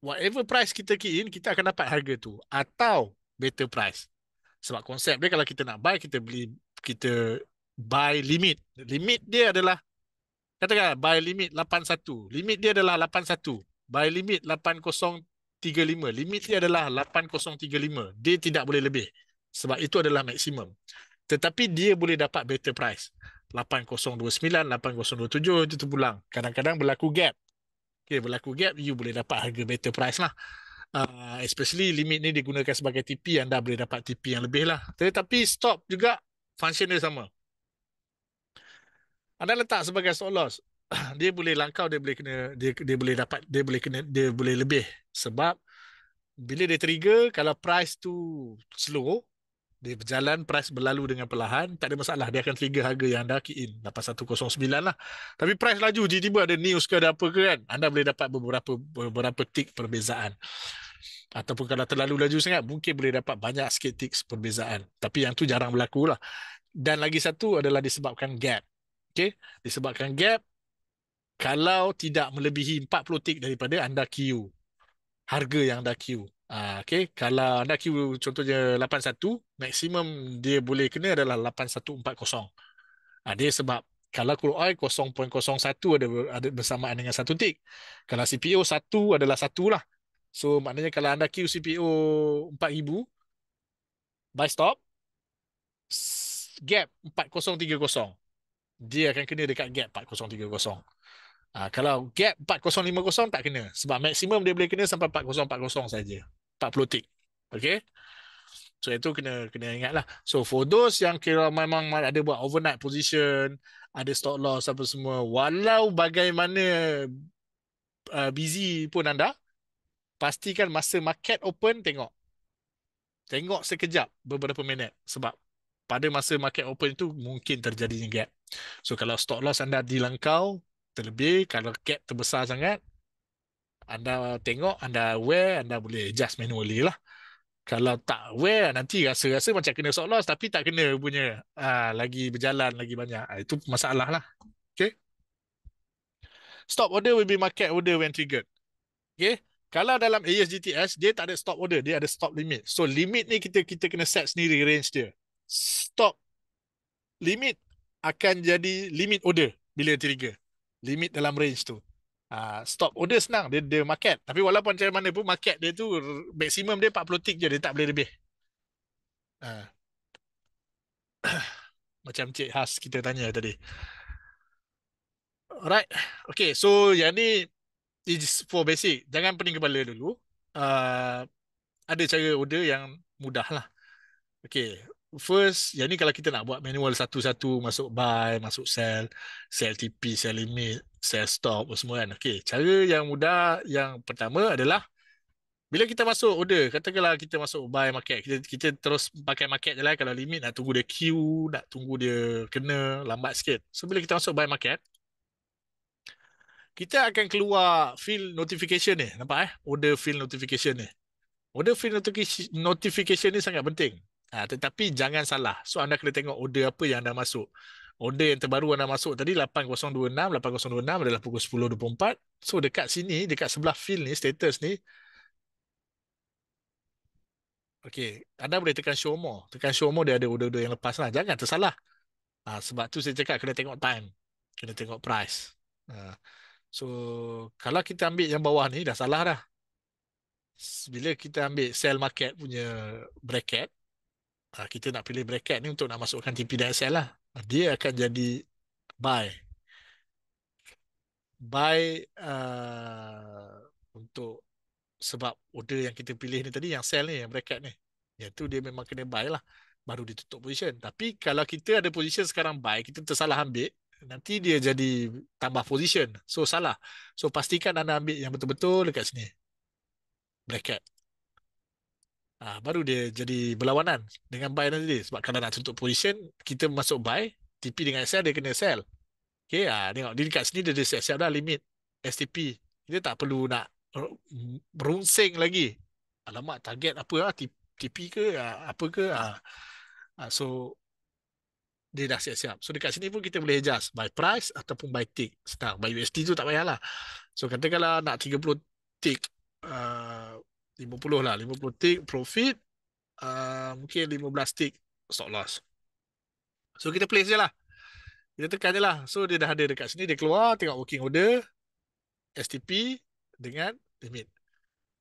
Whatever price kita key in, kita akan dapat harga tu atau better price. Sebab konsep dia kalau kita nak buy, kita beli kita buy limit. Limit dia adalah katakan buy limit 81 limit dia adalah 81 buy limit 8035 limit dia adalah 8035 dia tidak boleh lebih sebab itu adalah maksimum tetapi dia boleh dapat better price 8029 8027 itu pulang. kadang-kadang berlaku gap okey berlaku gap you boleh dapat harga better price lah uh, especially limit ni digunakan sebagai TP anda boleh dapat TP yang lebih lah tetapi stop juga function dia sama anda letak sebagai stop loss dia boleh langkau dia boleh kena dia dia boleh dapat dia boleh kena dia boleh lebih sebab bila dia trigger kalau price tu slow dia berjalan price berlalu dengan perlahan tak ada masalah dia akan trigger harga yang anda key in dapat 109 lah tapi price laju tiba-tiba ada news ke ada apa ke kan anda boleh dapat beberapa beberapa tick perbezaan ataupun kalau terlalu laju sangat mungkin boleh dapat banyak sikit tick perbezaan tapi yang tu jarang berlaku lah dan lagi satu adalah disebabkan gap Okey, disebabkan gap kalau tidak melebihi 40 tick daripada anda Q. Harga yang anda Q. Ah okey, kalau anda Q contohnya 81, maksimum dia boleh kena adalah 8140. Ah uh, dia sebab kalau crude oil 0.01 ada ada bersamaan dengan 1 tick. Kalau CPO 1 adalah 1 lah. So maknanya kalau anda Q CPO 4000 buy stop gap 4030 dia akan kena dekat gap 4030. Uh, ah, kalau gap 4050 tak kena sebab maksimum dia boleh kena sampai 4040 saja. 40 tick. okay? So itu kena kena ingat lah. So for those yang kira memang ada buat overnight position, ada stock loss apa semua, walau bagaimana uh, busy pun anda, pastikan masa market open tengok. Tengok sekejap beberapa minit sebab pada masa market open itu mungkin terjadinya gap. So kalau stop loss anda dilangkau terlebih, kalau gap terbesar sangat, anda tengok, anda aware, anda boleh adjust manually lah. Kalau tak aware, nanti rasa-rasa macam kena stop loss tapi tak kena punya. Ah, lagi berjalan, lagi banyak. Ah, itu masalah lah. Okay. Stop order will be market order when triggered. Okay. Kalau dalam ASGTS, dia tak ada stop order. Dia ada stop limit. So, limit ni kita kita kena set sendiri range dia. Stop. Limit akan jadi limit order bila trigger limit dalam range tu uh, stop order senang dia dia market tapi walaupun macam mana pun market dia tu maksimum dia 40 tick je dia tak boleh lebih uh. macam cik khas kita tanya tadi alright okay so yang ni is for basic jangan pening kepala dulu uh, ada cara order yang mudah lah okay first yang ni kalau kita nak buat manual satu-satu masuk buy masuk sell sell TP sell limit sell stop semua kan okey cara yang mudah yang pertama adalah bila kita masuk order katakanlah kita masuk buy market kita kita terus pakai market je lah, kalau limit nak tunggu dia queue nak tunggu dia kena lambat sikit so bila kita masuk buy market kita akan keluar fill notification ni nampak eh order fill notification ni order fill notification ni sangat penting Ha, tetapi jangan salah. So anda kena tengok order apa yang anda masuk. Order yang terbaru anda masuk tadi 8026, 8026 adalah pukul 10.24. So dekat sini, dekat sebelah field ni, status ni. Okay, anda boleh tekan show more. Tekan show more dia ada order-order yang lepas lah. Jangan tersalah. Ha, sebab tu saya cakap kena tengok time. Kena tengok price. Ha. So kalau kita ambil yang bawah ni dah salah dah. Bila kita ambil sell market punya bracket, Ah, kita nak pilih bracket ni untuk nak masukkan TP dan SL lah. Ah, dia akan jadi buy. Buy uh, untuk sebab order yang kita pilih ni tadi, yang sell ni, yang bracket ni. Yang tu dia memang kena buy lah. Baru dia tutup position. Tapi kalau kita ada position sekarang buy, kita tersalah ambil, nanti dia jadi tambah position. So, salah. So, pastikan anda ambil yang betul-betul dekat sini. Bracket uh, baru dia jadi berlawanan dengan buy nanti sebab kalau nak tutup position kita masuk buy TP dengan sell dia kena sell okay uh, tengok di dekat sini dia dah siap, siap dah limit STP kita tak perlu nak berunsing lagi alamak target apa lah TP ke ah, apa ke uh, uh, so dia dah siap-siap. So dekat sini pun kita boleh adjust buy price ataupun buy tick. Senang. buy USD tu tak payahlah. So katakanlah nak 30 tick uh, 50 lah 50 tick profit uh, mungkin 15 tick stop loss so kita place je lah kita tekan je lah so dia dah ada dekat sini dia keluar tengok working order STP dengan limit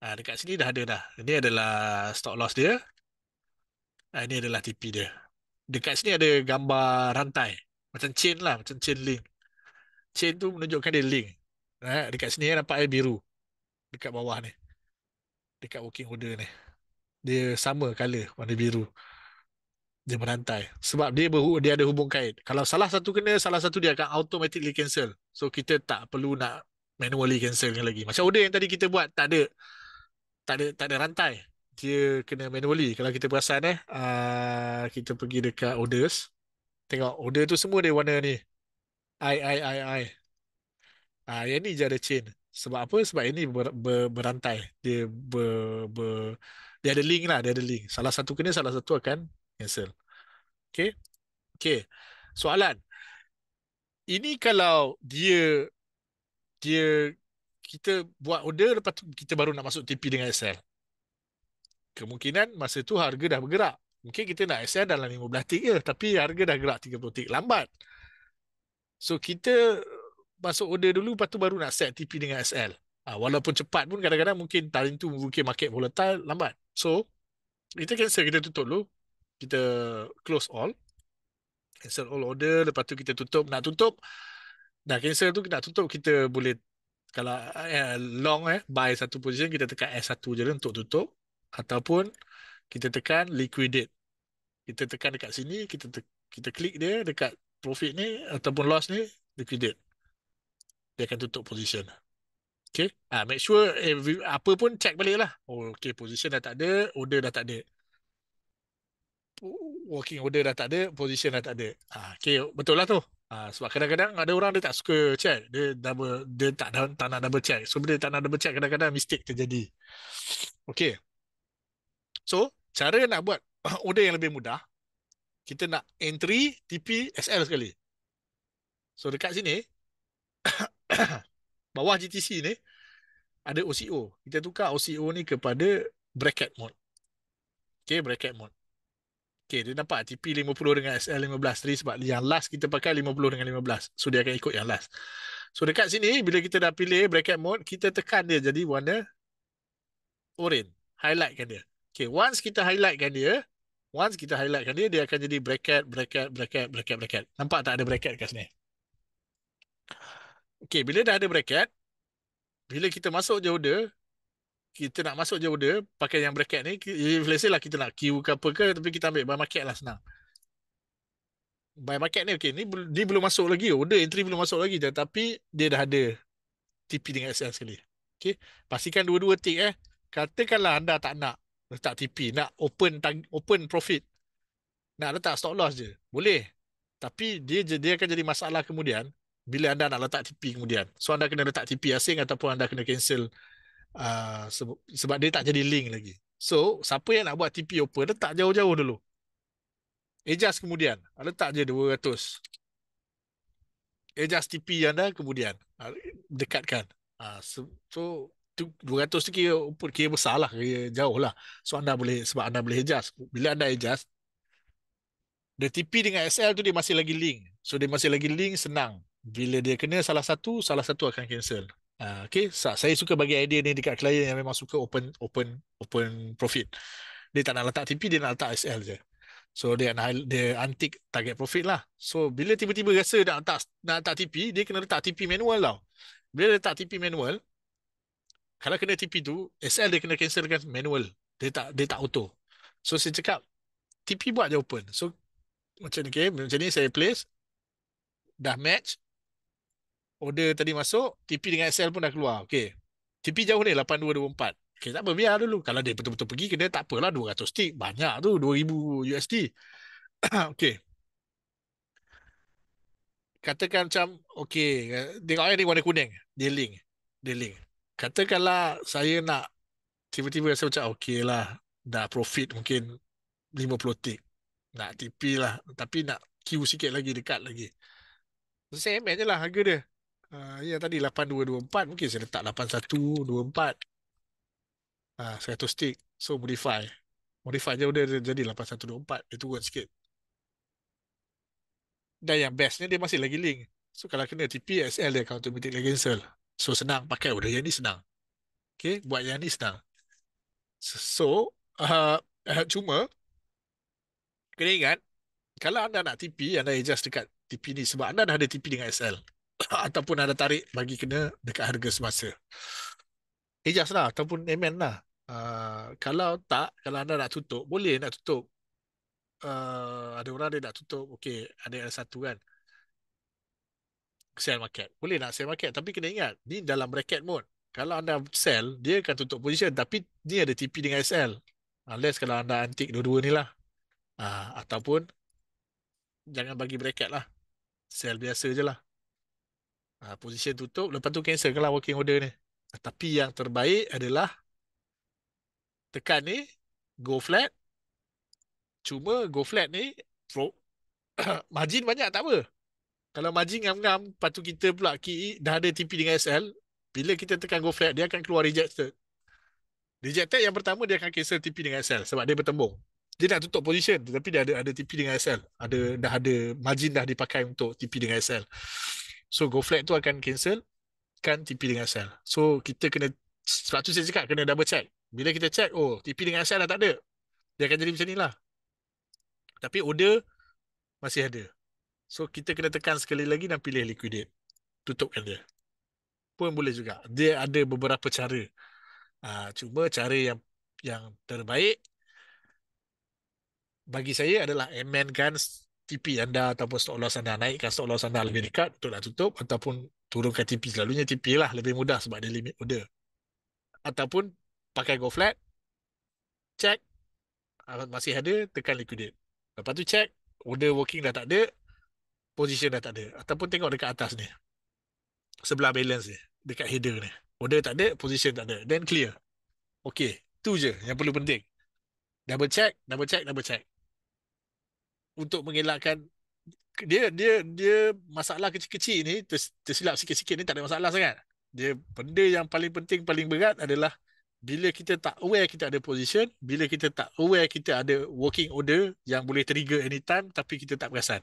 uh, dekat sini dah ada dah ini adalah stop loss dia uh, ini adalah TP dia dekat sini ada gambar rantai macam chain lah macam chain link chain tu menunjukkan dia link uh, dekat sini nampak dia biru dekat bawah ni dekat working order ni. Dia sama color warna biru. Dia merantai. Sebab dia berhu- dia ada hubung kait. Kalau salah satu kena, salah satu dia akan automatically cancel. So kita tak perlu nak manually cancel lagi. Macam order yang tadi kita buat, tak ada tak ada tak ada rantai. Dia kena manually. Kalau kita perasan eh, uh, kita pergi dekat orders. Tengok order tu semua dia warna ni. I, I, I, I. Uh, yang ni je ada chain sebab apa sebab ini ber, ber, berantai dia ber, ber, dia ada link lah dia ada link salah satu kena salah satu akan cancel Okay, okay. soalan ini kalau dia dia kita buat order lepas tu kita baru nak masuk TP dengan SL kemungkinan masa tu harga dah bergerak mungkin kita nak SL dalam 15 tick je tapi harga dah gerak 30 tick lambat so kita masuk order dulu lepas tu baru nak set TP dengan SL. Ha, ah, walaupun cepat pun kadang-kadang mungkin time tu mungkin market volatile lambat. So kita cancel kita tutup dulu. Kita close all. Cancel all order lepas tu kita tutup nak tutup. Nak cancel tu nak tutup kita boleh kalau eh, long eh buy satu position kita tekan S1 je lah untuk tutup ataupun kita tekan liquidate. Kita tekan dekat sini kita te- kita klik dia dekat profit ni ataupun loss ni liquidate dia akan tutup position. Okay. Ha, make sure every, eh, apa pun check balik lah. Oh, okay, position dah tak ada, order dah tak ada. Working order dah tak ada, position dah tak ada. Ha, okay, betul lah tu. Ha, sebab kadang-kadang ada orang dia tak suka check. Dia, double, dia tak, tak nak double check. So, dia tak nak double check, kadang-kadang mistake terjadi. Okay. So, cara nak buat order yang lebih mudah, kita nak entry TP SL sekali. So, dekat sini, bawah GTC ni ada OCO. Kita tukar OCO ni kepada bracket mode. Okay, bracket mode. Okay, dia nampak TP 50 dengan SL 15 3 sebab yang last kita pakai 50 dengan 15. So, dia akan ikut yang last. So, dekat sini, bila kita dah pilih bracket mode, kita tekan dia jadi warna orange. Highlightkan dia. Okay, once kita highlightkan dia, once kita highlightkan dia, dia akan jadi bracket, bracket, bracket, bracket, bracket. Nampak tak ada bracket kat sini? Okay, bila dah ada bracket, bila kita masuk je order, kita nak masuk je order, pakai yang bracket ni, eh, let's say lah kita nak queue ke apa ke, tapi kita ambil buy market lah senang. Buy market ni, okay, ni, ni belum masuk lagi, order entry belum masuk lagi, tapi dia dah ada TP dengan SL sekali. Okay, pastikan dua-dua tick eh. Katakanlah anda tak nak letak TP, nak open open profit, nak letak stop loss je, boleh. Tapi dia dia akan jadi masalah kemudian bila anda nak letak TP kemudian. So anda kena letak TP asing ataupun anda kena cancel uh, sebab, sebab dia tak jadi link lagi. So siapa yang nak buat TP open, letak jauh-jauh dulu. Adjust kemudian. Letak je 200. Adjust TP anda kemudian. Ah, dekatkan. Ah, so tu 200 tu kira, kira besar lah, kira jauh lah. So anda boleh, sebab anda boleh adjust. Bila anda adjust, the TP dengan SL tu dia masih lagi link. So dia masih lagi link, senang bila dia kena salah satu salah satu akan cancel ah, okay so, saya suka bagi idea ni dekat klien yang memang suka open open open profit dia tak nak letak TP dia nak letak SL je so dia nak dia antik target profit lah so bila tiba-tiba rasa nak letak nak letak TP dia kena letak TP manual tau bila dia letak TP manual kalau kena TP tu SL dia kena cancelkan manual dia tak dia tak auto so saya cakap TP buat je open so macam ni okay, macam ni saya place dah match order tadi masuk, TP dengan SL pun dah keluar. Okey. TP jauh ni 8224. Okey, tak apa, biar dulu. Kalau dia betul-betul pergi kena tak apalah 200 stick banyak tu 2000 USD. okey. Katakan macam okey, tengok eh, ni warna kuning, dia link, dia link. Katakanlah saya nak tiba-tiba saya cakap, macam lah, dah profit mungkin 50 tick. Nak TP lah. Tapi nak queue sikit lagi, dekat lagi. Same je lah harga dia. Uh, ya tadi 8224 mungkin saya letak 8124. Ah uh, 100 stick. So modify. Modify je udah jadi 8124. Dia turun sikit. Dan yang bestnya dia masih lagi link. So kalau kena TP SL dia akan lagi cancel. So senang pakai udah yang ni senang. Okay, buat yang ni senang. So, uh, uh, cuma kena ingat kalau anda nak TP, anda adjust dekat TP ni sebab anda dah ada TP dengan SL. ataupun ada tarik bagi kena dekat harga semasa. Ejas lah ataupun amen lah. Uh, kalau tak, kalau anda nak tutup, boleh nak tutup. Uh, ada orang dia nak tutup, okay, ada yang satu kan. Sell market. Boleh nak sell market. Tapi kena ingat, ni dalam bracket mode. Kalau anda sell, dia akan tutup position. Tapi ni ada TP dengan SL. Unless kalau anda antik dua-dua ni lah. Uh, ataupun, jangan bagi bracket lah. Sell biasa je lah. Ha, position tutup. Lepas tu cancel ke lah working order ni. Ha, tapi yang terbaik adalah tekan ni go flat. Cuma go flat ni margin banyak tak apa. Kalau margin ngam-ngam lepas tu kita pula key dah ada TP dengan SL. Bila kita tekan go flat dia akan keluar rejected. Rejected yang pertama dia akan cancel TP dengan SL sebab dia bertembung. Dia nak tutup position tetapi dia ada ada TP dengan SL. Ada dah ada margin dah dipakai untuk TP dengan SL. So go flat tu akan cancel kan TP dengan sel. So kita kena sepatu saya cakap kena double check. Bila kita check oh TP dengan sel dah tak ada. Dia akan jadi macam inilah. Tapi order masih ada. So kita kena tekan sekali lagi dan pilih liquidate. Tutupkan dia. Pun boleh juga. Dia ada beberapa cara. Uh, cuma cara yang yang terbaik bagi saya adalah amendkan TP anda ataupun stop loss anda naikkan stop loss anda lebih dekat untuk nak tutup ataupun turunkan TP selalunya TP lah lebih mudah sebab ada limit order ataupun pakai go flat check ah, masih ada tekan liquidate lepas tu check order working dah tak ada position dah tak ada ataupun tengok dekat atas ni sebelah balance ni dekat header ni order tak ada position tak ada then clear okay tu je yang perlu penting double check double check double check untuk mengelakkan dia dia dia masalah kecil-kecil ni tersilap sikit-sikit ni tak ada masalah sangat. Dia benda yang paling penting paling berat adalah bila kita tak aware kita ada position, bila kita tak aware kita ada working order yang boleh trigger anytime tapi kita tak perasan.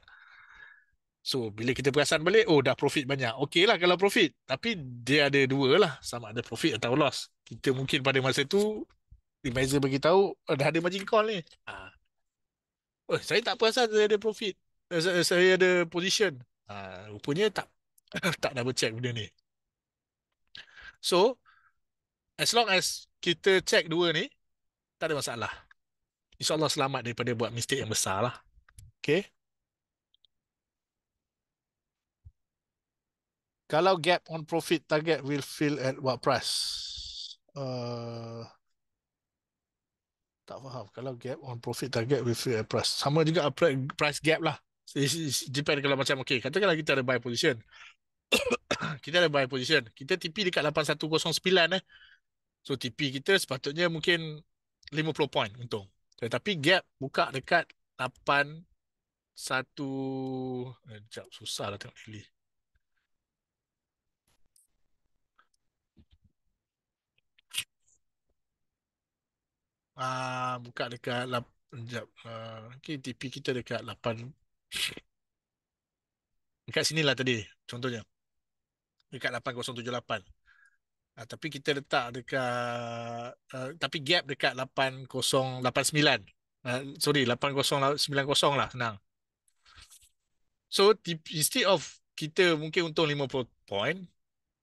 So, bila kita perasan balik, oh dah profit banyak. Okey lah kalau profit. Tapi dia ada dua lah. Sama ada profit atau loss. Kita mungkin pada masa tu, advisor bagi tahu, oh, dah ada margin call ni. Ha. Oh, saya tak perasan saya ada profit. Eh, saya, saya ada position. Ha, rupanya tak tak double check benda ni. So, as long as kita check dua ni, tak ada masalah. InsyaAllah selamat daripada buat mistake yang besar lah. Okay. Kalau gap on profit target will fill at what price? Uh, tak faham kalau gap on profit target with fear price sama juga price gap lah so it's, it's depend kalau macam okay katakanlah kita ada buy position kita ada buy position kita TP dekat 8109 eh so TP kita sepatutnya mungkin 50 point untung tetapi gap buka dekat 8 satu eh, jap susah lah tengok pilih Ah, buka dekat lap, sekejap. Uh, ah, okay, TP kita dekat 8. Dekat sini lah tadi, contohnya. Dekat 8078. Uh, ah, tapi kita letak dekat, uh, tapi gap dekat 8089. Uh, sorry, 8090 lah, senang. So, instead of kita mungkin untung 50 point,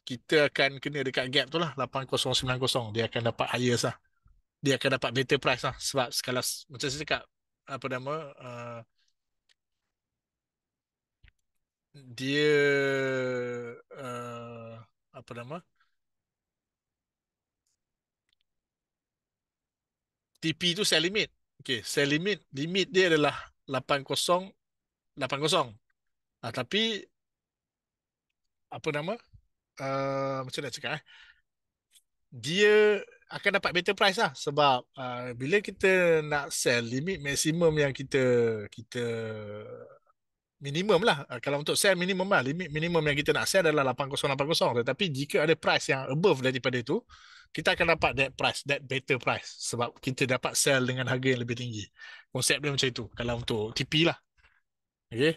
kita akan kena dekat gap tu lah, 8090. Dia akan dapat highest lah dia akan dapat better price lah sebab kalau macam saya cakap apa nama uh, dia uh, apa nama TP tu sell limit okay sell limit limit dia adalah 80 80 ah, tapi apa nama uh, macam mana cakap eh? dia akan dapat better price lah sebab uh, bila kita nak sell limit maksimum yang kita kita minimum lah uh, kalau untuk sell minimum lah limit minimum yang kita nak sell adalah 8080 tetapi jika ada price yang above daripada itu kita akan dapat that price that better price sebab kita dapat sell dengan harga yang lebih tinggi konsep dia macam itu kalau untuk TP lah okay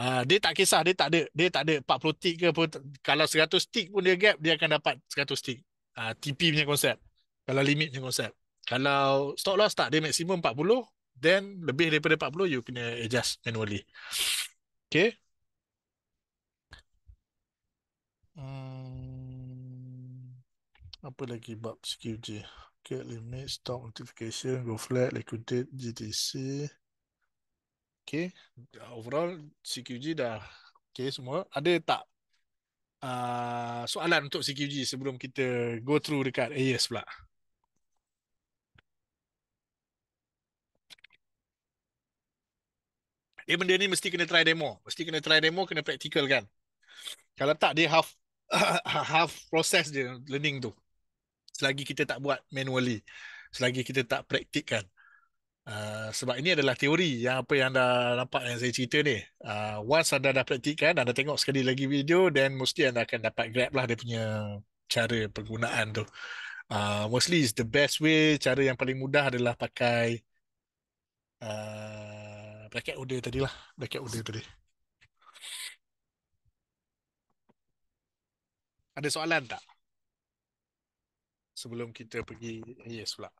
uh, dia tak kisah dia tak ada dia tak ada 40 tick ke pun kalau 100 tick pun dia gap dia akan dapat 100 tick uh, TP punya konsep kalau limit punya konsep. Kalau stock loss tak, dia maksimum 40, then lebih daripada 40, you kena adjust manually. Okay. Hmm, apa lagi bab CQG? Okay, limit, stock notification, go flat, liquidate, GTC. Okay, overall CQG dah okay semua. Ada tak uh, soalan untuk CQG sebelum kita go through dekat AES pula? Uh, dia benda ni mesti kena try demo mesti kena try demo kena praktikal kan kalau tak dia half half process dia learning tu selagi kita tak buat manually selagi kita tak praktikkan uh, ah, sebab ini adalah teori yang apa yang anda nampak yang saya cerita ni uh, once anda dah praktikkan anda tengok sekali lagi video then mesti anda akan dapat grab lah dia punya cara penggunaan tu uh, mostly is the best way cara yang paling mudah adalah pakai bracket order tadi lah bracket order tadi ada soalan tak sebelum kita pergi yes pula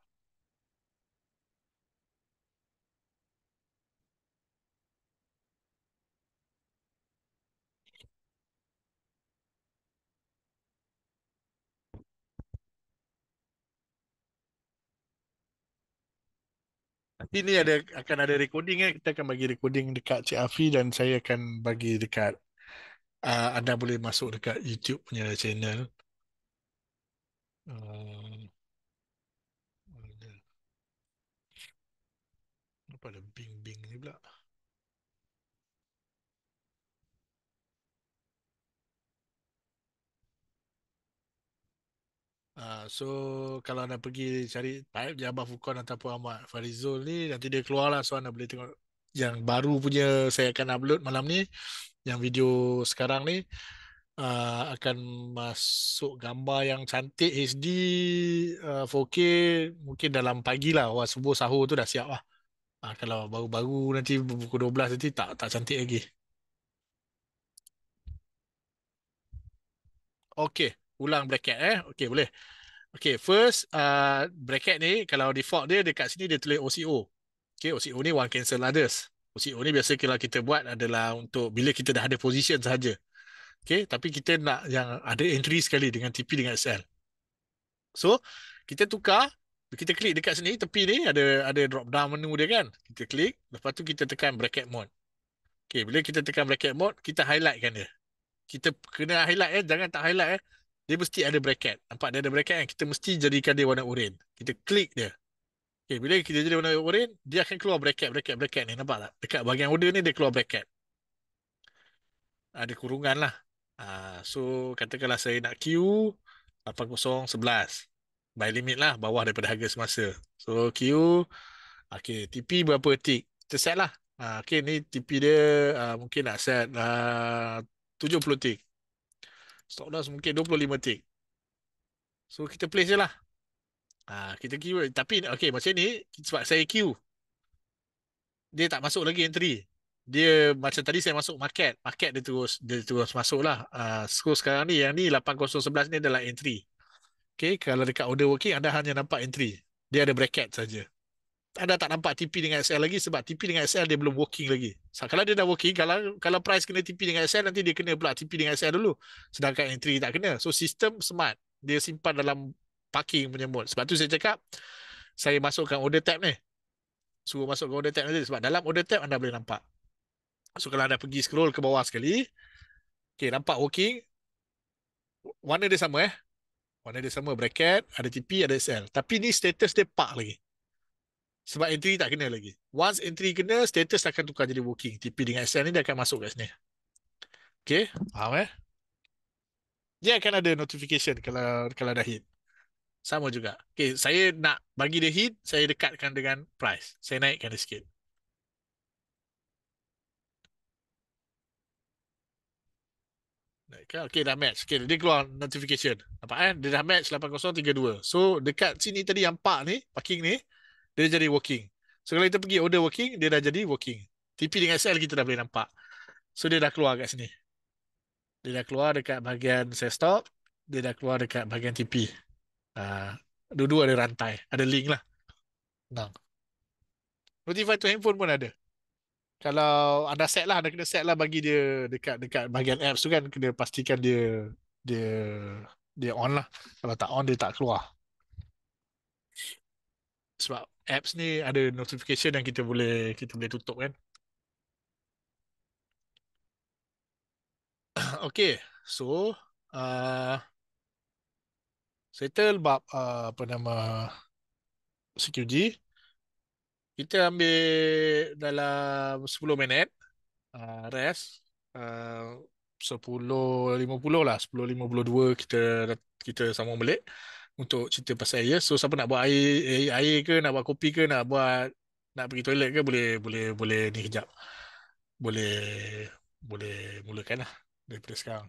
nanti ni ada akan ada recording eh kita akan bagi recording dekat Cik Afi dan saya akan bagi dekat uh, anda boleh masuk dekat YouTube punya channel. Uh, apa ada bing-bing ni pula? Uh, so kalau anda pergi cari type Jabar Fukon ataupun Ahmad Farizul ni nanti dia keluar lah so anda boleh tengok yang baru punya saya akan upload malam ni yang video sekarang ni uh, akan masuk gambar yang cantik HD uh, ah, 4K mungkin dalam pagi lah awal subuh sahur tu dah siap lah uh, kalau baru-baru nanti pukul 12 nanti tak, tak cantik lagi Okay ulang bracket eh. Okey boleh. Okey first uh, bracket ni kalau default dia dekat sini dia tulis OCO. Okey OCO ni one cancel others. OCO ni biasa kalau kita buat adalah untuk bila kita dah ada position sahaja. Okey tapi kita nak yang ada entry sekali dengan TP dengan SL. So kita tukar kita klik dekat sini tepi ni ada ada drop down menu dia kan. Kita klik lepas tu kita tekan bracket mode. Okey bila kita tekan bracket mode kita highlightkan dia. Kita kena highlight eh jangan tak highlight eh dia mesti ada bracket. Nampak dia ada bracket kan? Kita mesti jadikan dia warna urin. Kita klik dia. Okay, bila kita jadi warna urin, dia akan keluar bracket, bracket, bracket ni. Nampak tak? Dekat bahagian order ni, dia keluar bracket. Ada ah, kurungan lah. Ah, so, katakanlah saya nak queue 8011. By limit lah, bawah daripada harga semasa. So, queue. Okay, TP berapa tik? Kita set lah. Ah, okay, ni TP dia mungkin nak set uh, 70 tik stop loss mungkin 25 tick. So kita place je lah. Ha, kita kira, Tapi okay, macam ni sebab saya queue. Dia tak masuk lagi entry. Dia macam tadi saya masuk market. Market dia terus, dia terus masuk lah. Uh, so sekarang ni yang ni 8.0.11 ni adalah entry. Okay, kalau dekat order working anda hanya nampak entry. Dia ada bracket saja anda tak nampak TP dengan SL lagi sebab TP dengan SL dia belum working lagi. So, kalau dia dah working, kalau kalau price kena TP dengan SL, nanti dia kena pula TP dengan SL dulu. Sedangkan entry tak kena. So, sistem smart. Dia simpan dalam parking punya mode. Sebab tu saya cakap, saya masukkan order tab ni. Suruh masukkan order tab ni. Sebab dalam order tab, anda boleh nampak. So, kalau anda pergi scroll ke bawah sekali, okay, nampak working, warna dia sama eh. Warna dia sama, bracket, ada TP, ada SL. Tapi ni status dia park lagi. Sebab entry tak kena lagi. Once entry kena, status akan tukar jadi working. TP dengan SN ni dia akan masuk kat sini. Okay. Faham eh? Dia akan ada notification kalau kalau dah hit. Sama juga. Okay, saya nak bagi dia hit, saya dekatkan dengan price. Saya naikkan dia sikit. Naikkan. Okay, dah match. Okay, dia keluar notification. Nampak kan? Eh? Dia dah match 8032. So, dekat sini tadi yang park ni, parking ni, dia jadi working. So kalau kita pergi order working, dia dah jadi working. TP dengan SL kita dah boleh nampak. So dia dah keluar kat sini. Dia dah keluar dekat bahagian saya stop. Dia dah keluar dekat bahagian TP. Uh, ah, Dua-dua ada rantai. Ada link lah. Nah. Notify to handphone pun ada. Kalau anda set lah, anda kena set lah bagi dia dekat dekat bahagian apps tu kan. Kena pastikan dia dia dia on lah. Kalau tak on, dia tak keluar. Sebab apps ni ada notification yang kita boleh kita boleh tutup kan Okay, so uh, settle bab uh, apa nama CQG kita ambil dalam 10 minit uh, rest uh, 10.50 lah 10.52 kita kita sambung balik untuk cerita pasal air. So siapa nak buat air, air, air ke, nak buat kopi ke, nak buat nak pergi toilet ke boleh boleh boleh ni kejap. Boleh boleh mulakanlah daripada sekarang.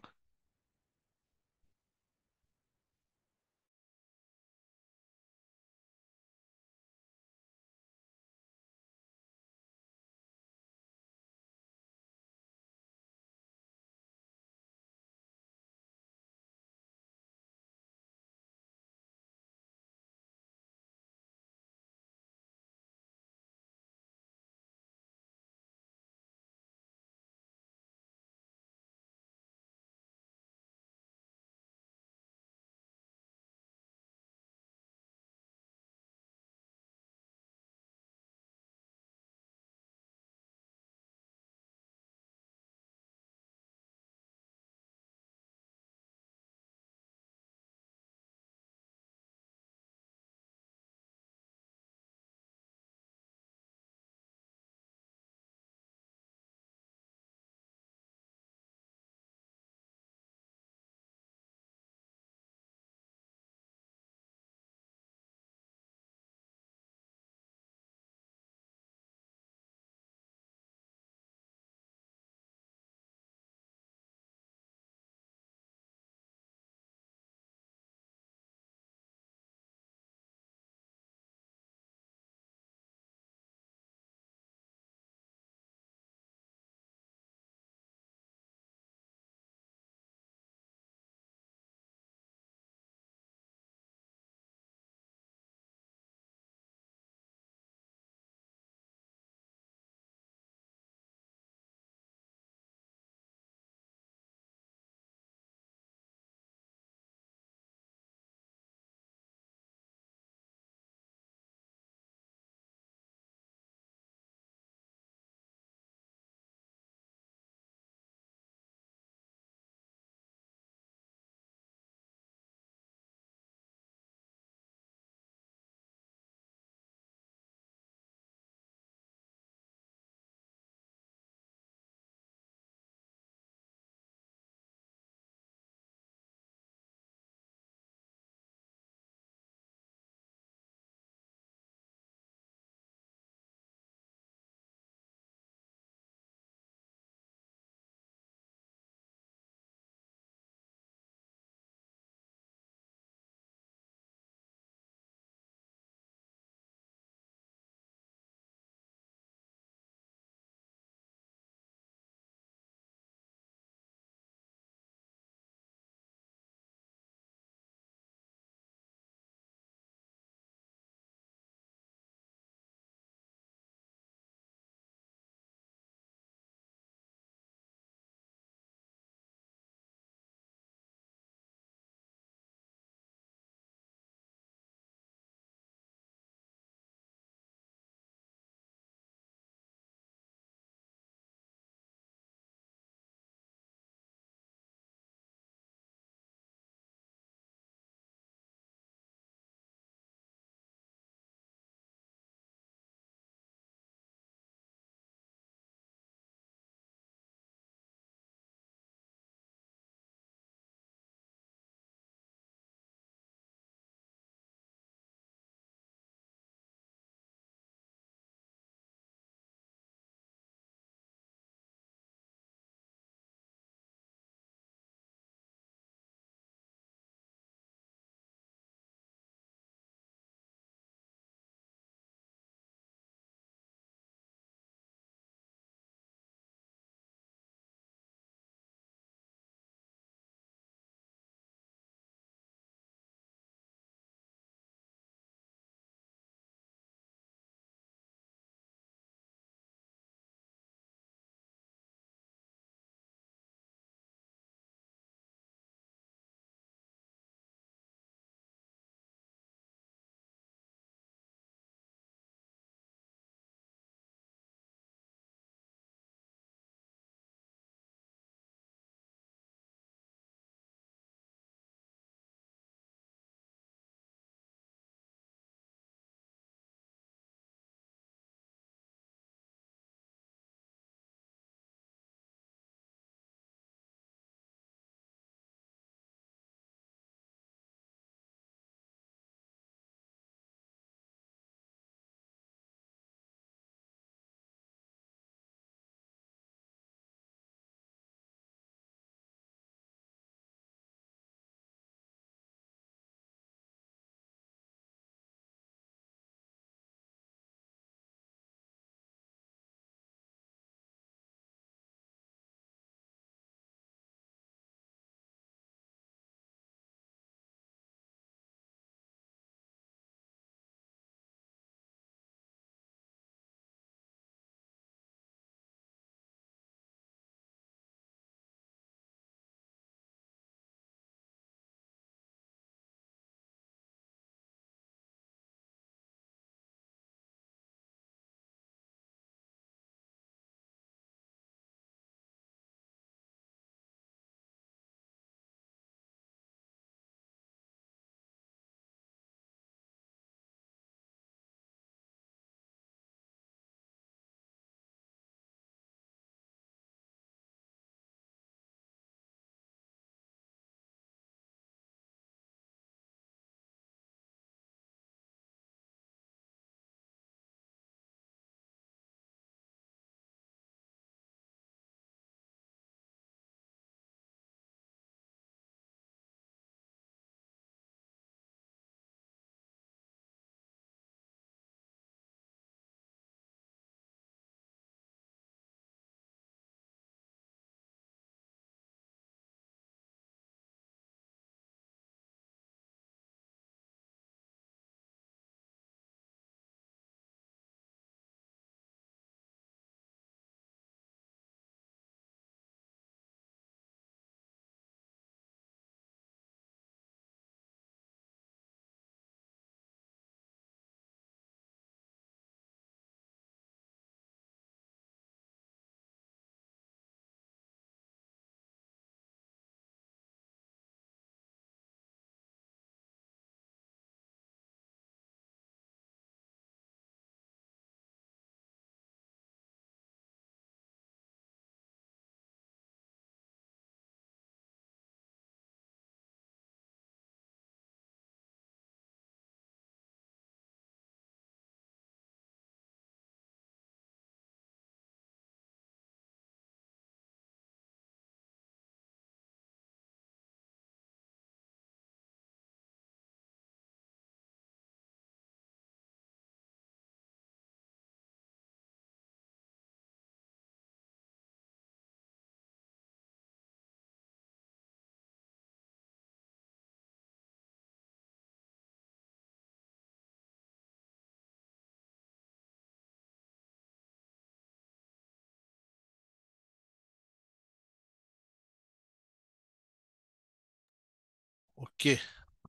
Okey.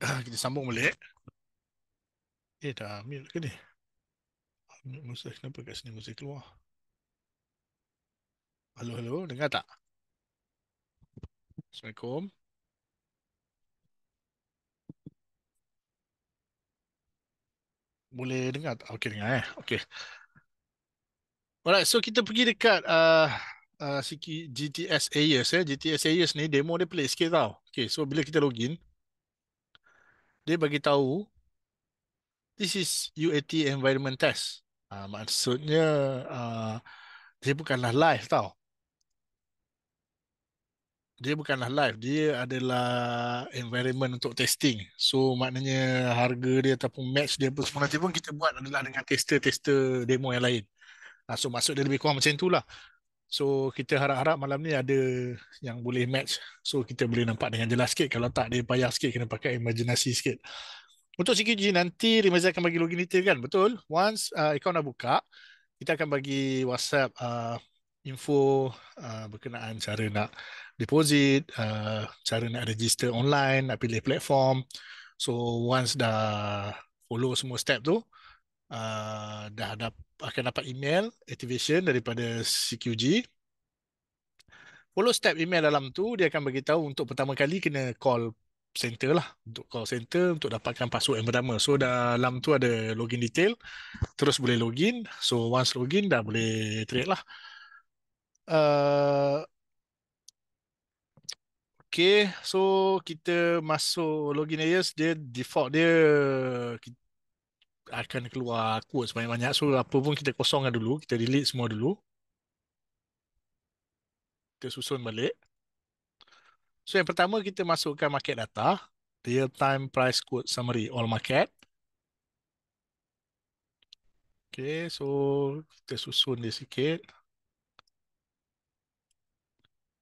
Ah, kita sambung balik. Eh. eh, dah ambil ke ni? Ambil musik. Kenapa kat sini musik keluar? Halo, halo. Dengar tak? Assalamualaikum. Boleh dengar tak? Okey, dengar eh. Okey. Alright, so kita pergi dekat uh, ah, uh, ah, GTS Ayers. Eh. GTS Ayers ni, demo dia pelik sikit tau. Okay, so bila kita login, dia bagi tahu this is UAT environment test. Uh, maksudnya uh, dia bukanlah live tau. Dia bukanlah live, dia adalah environment untuk testing. So maknanya harga dia ataupun match dia pun semua nanti pun kita buat adalah dengan tester-tester demo yang lain. Ah, so maksud dia lebih kurang macam itulah. So kita harap-harap malam ni ada yang boleh match. So kita boleh nampak dengan jelas sikit. Kalau tak dia payah sikit kena pakai imajinasi sikit. Untuk CQG nanti Rimazi akan bagi login detail kan? Betul. Once uh, account dah buka, kita akan bagi WhatsApp uh, info uh, berkenaan cara nak deposit, uh, cara nak register online, nak pilih platform. So once dah follow semua step tu, uh, dah dapat akan dapat email activation daripada CQG. Follow step email dalam tu dia akan bagi tahu untuk pertama kali kena call center lah untuk call center untuk dapatkan password yang pertama. So dalam tu ada login detail. Terus boleh login. So once login dah boleh trade lah. Uh, okay, so kita masuk login layers dia default dia akan keluar quotes banyak-banyak. So apa pun kita kosongkan dulu. Kita delete semua dulu. Kita susun balik. So yang pertama kita masukkan market data. Real time price quote summary all market. Okay, so kita susun dia sikit.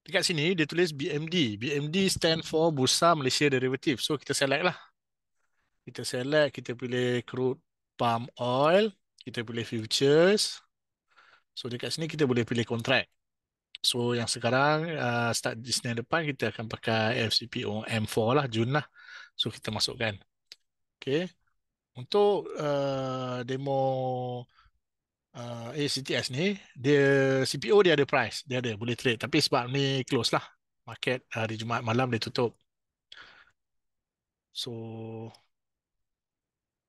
Dekat sini dia tulis BMD. BMD stand for Bursa Malaysia Derivative. So kita select lah. Kita select, kita pilih crude palm oil, kita pilih futures. So dekat sini kita boleh pilih kontrak. So yang sekarang uh, start di sini depan kita akan pakai FCPO M4 lah Jun lah. So kita masukkan. Okay. Untuk uh, demo uh, ACTS ni, dia CPO dia ada price. Dia ada, boleh trade. Tapi sebab ni close lah. Market uh, hari Jumaat malam dia tutup. So,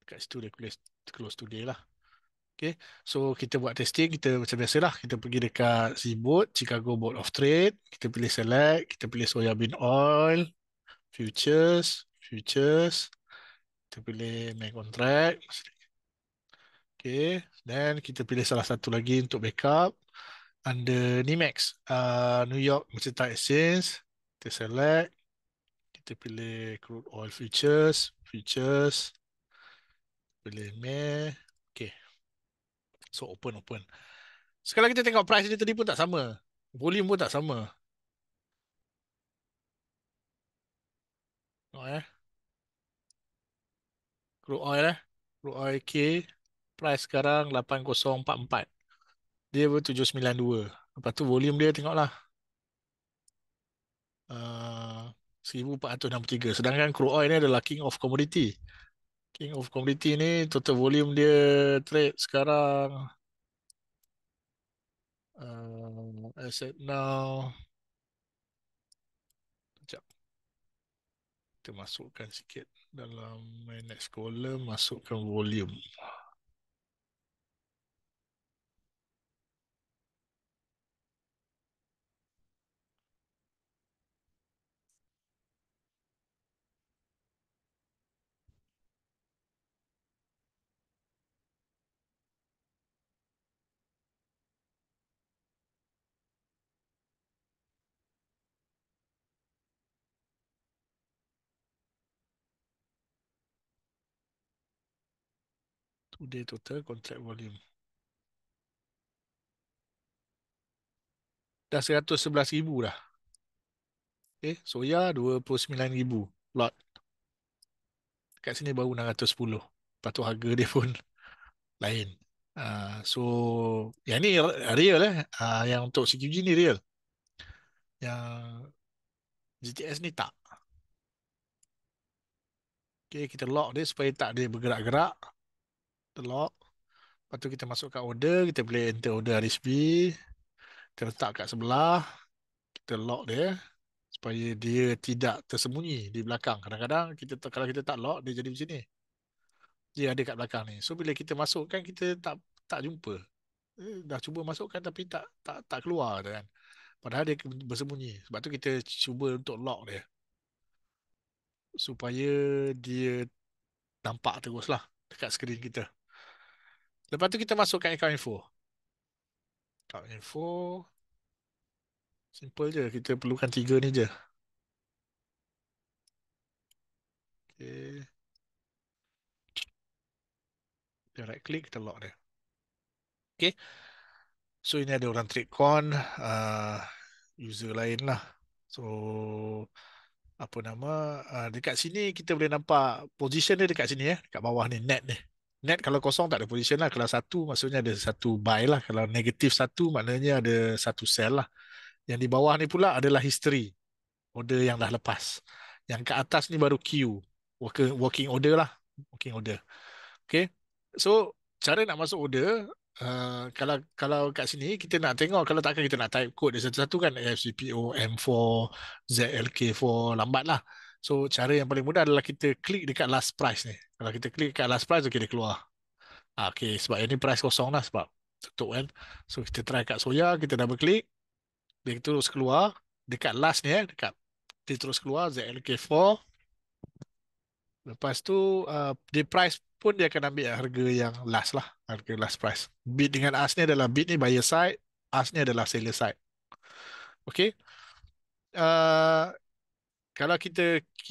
dekat situ dia tulis close to day lah. Okay, so kita buat testing, kita macam biasa Kita pergi dekat Seaboard, Chicago Board of Trade. Kita pilih select, kita pilih soya bean oil, futures, futures. Kita pilih main contract. Okay, then kita pilih salah satu lagi untuk backup. Under NIMAX, uh, New York Mercantile Exchange. Kita select, kita pilih crude oil futures, futures. Boleh me, Okay. So open, open. Sekarang kita tengok price dia tadi pun tak sama. Volume pun tak sama. Tengok eh. Crude oil eh. Crude oil K. Price sekarang 8044. Dia ber 792. Lepas tu volume dia tengoklah. Ah, uh, 1463. Sedangkan crude oil ni adalah king of commodity. King of Commodity ni total volume dia trade sekarang uh, as now sekejap kita masukkan sikit dalam my next column masukkan volume two-day total contract volume. Dah seratus sebelas ribu dah. Okay, eh, soya dua puluh sembilan ribu lot. Kat sini baru 610. Lepas tu harga dia pun lain. Uh, so, yang ni real eh. Uh, yang untuk CQG ni real. Yang GTS ni tak. Okay, kita lock dia supaya tak dia bergerak-gerak the log. Lepas tu kita masukkan order. Kita boleh enter order RSB, Kita letak kat sebelah. Kita lock dia. Supaya dia tidak tersembunyi di belakang. Kadang-kadang kita kalau kita tak lock dia jadi macam ni. Dia ada kat belakang ni. So bila kita masukkan, kita tak tak jumpa. Eh, dah cuba masukkan tapi tak tak tak keluar. Kan? Padahal dia bersembunyi. Sebab tu kita cuba untuk lock dia. Supaya dia nampak terus lah dekat skrin kita. Lepas tu kita masukkan account info. Account info. Simple je. Kita perlukan tiga ni je. Okay. Kita right click. Kita lock dia. Okay. So ini ada orang TradeCon. Uh, user lain lah. So apa nama uh, dekat sini kita boleh nampak position dia dekat sini ya eh? dekat bawah ni net ni net kalau kosong tak ada position lah kalau satu maksudnya ada satu buy lah kalau negatif satu maknanya ada satu sell lah yang di bawah ni pula adalah history order yang dah lepas yang ke atas ni baru queue working order lah working order okay so cara nak masuk order uh, kalau kalau kat sini kita nak tengok kalau takkan kita nak type code dia satu-satu kan FCPO M4 ZLK4 lambat lah So cara yang paling mudah adalah kita klik dekat last price ni. Kalau kita klik dekat last price, okay, dia keluar. Ha, ah, okay, sebab yang ni price kosong lah sebab tutup kan. So kita try kat soya, kita double klik. Dia terus keluar. Dekat last ni eh, dekat. Dia terus keluar, ZLK4. Lepas tu, ah, di uh, price pun dia akan ambil harga yang last lah. Harga last price. Bid dengan ask ni adalah bid ni buyer side. Ask ni adalah seller side. Okay. Uh, ah, kalau kita Q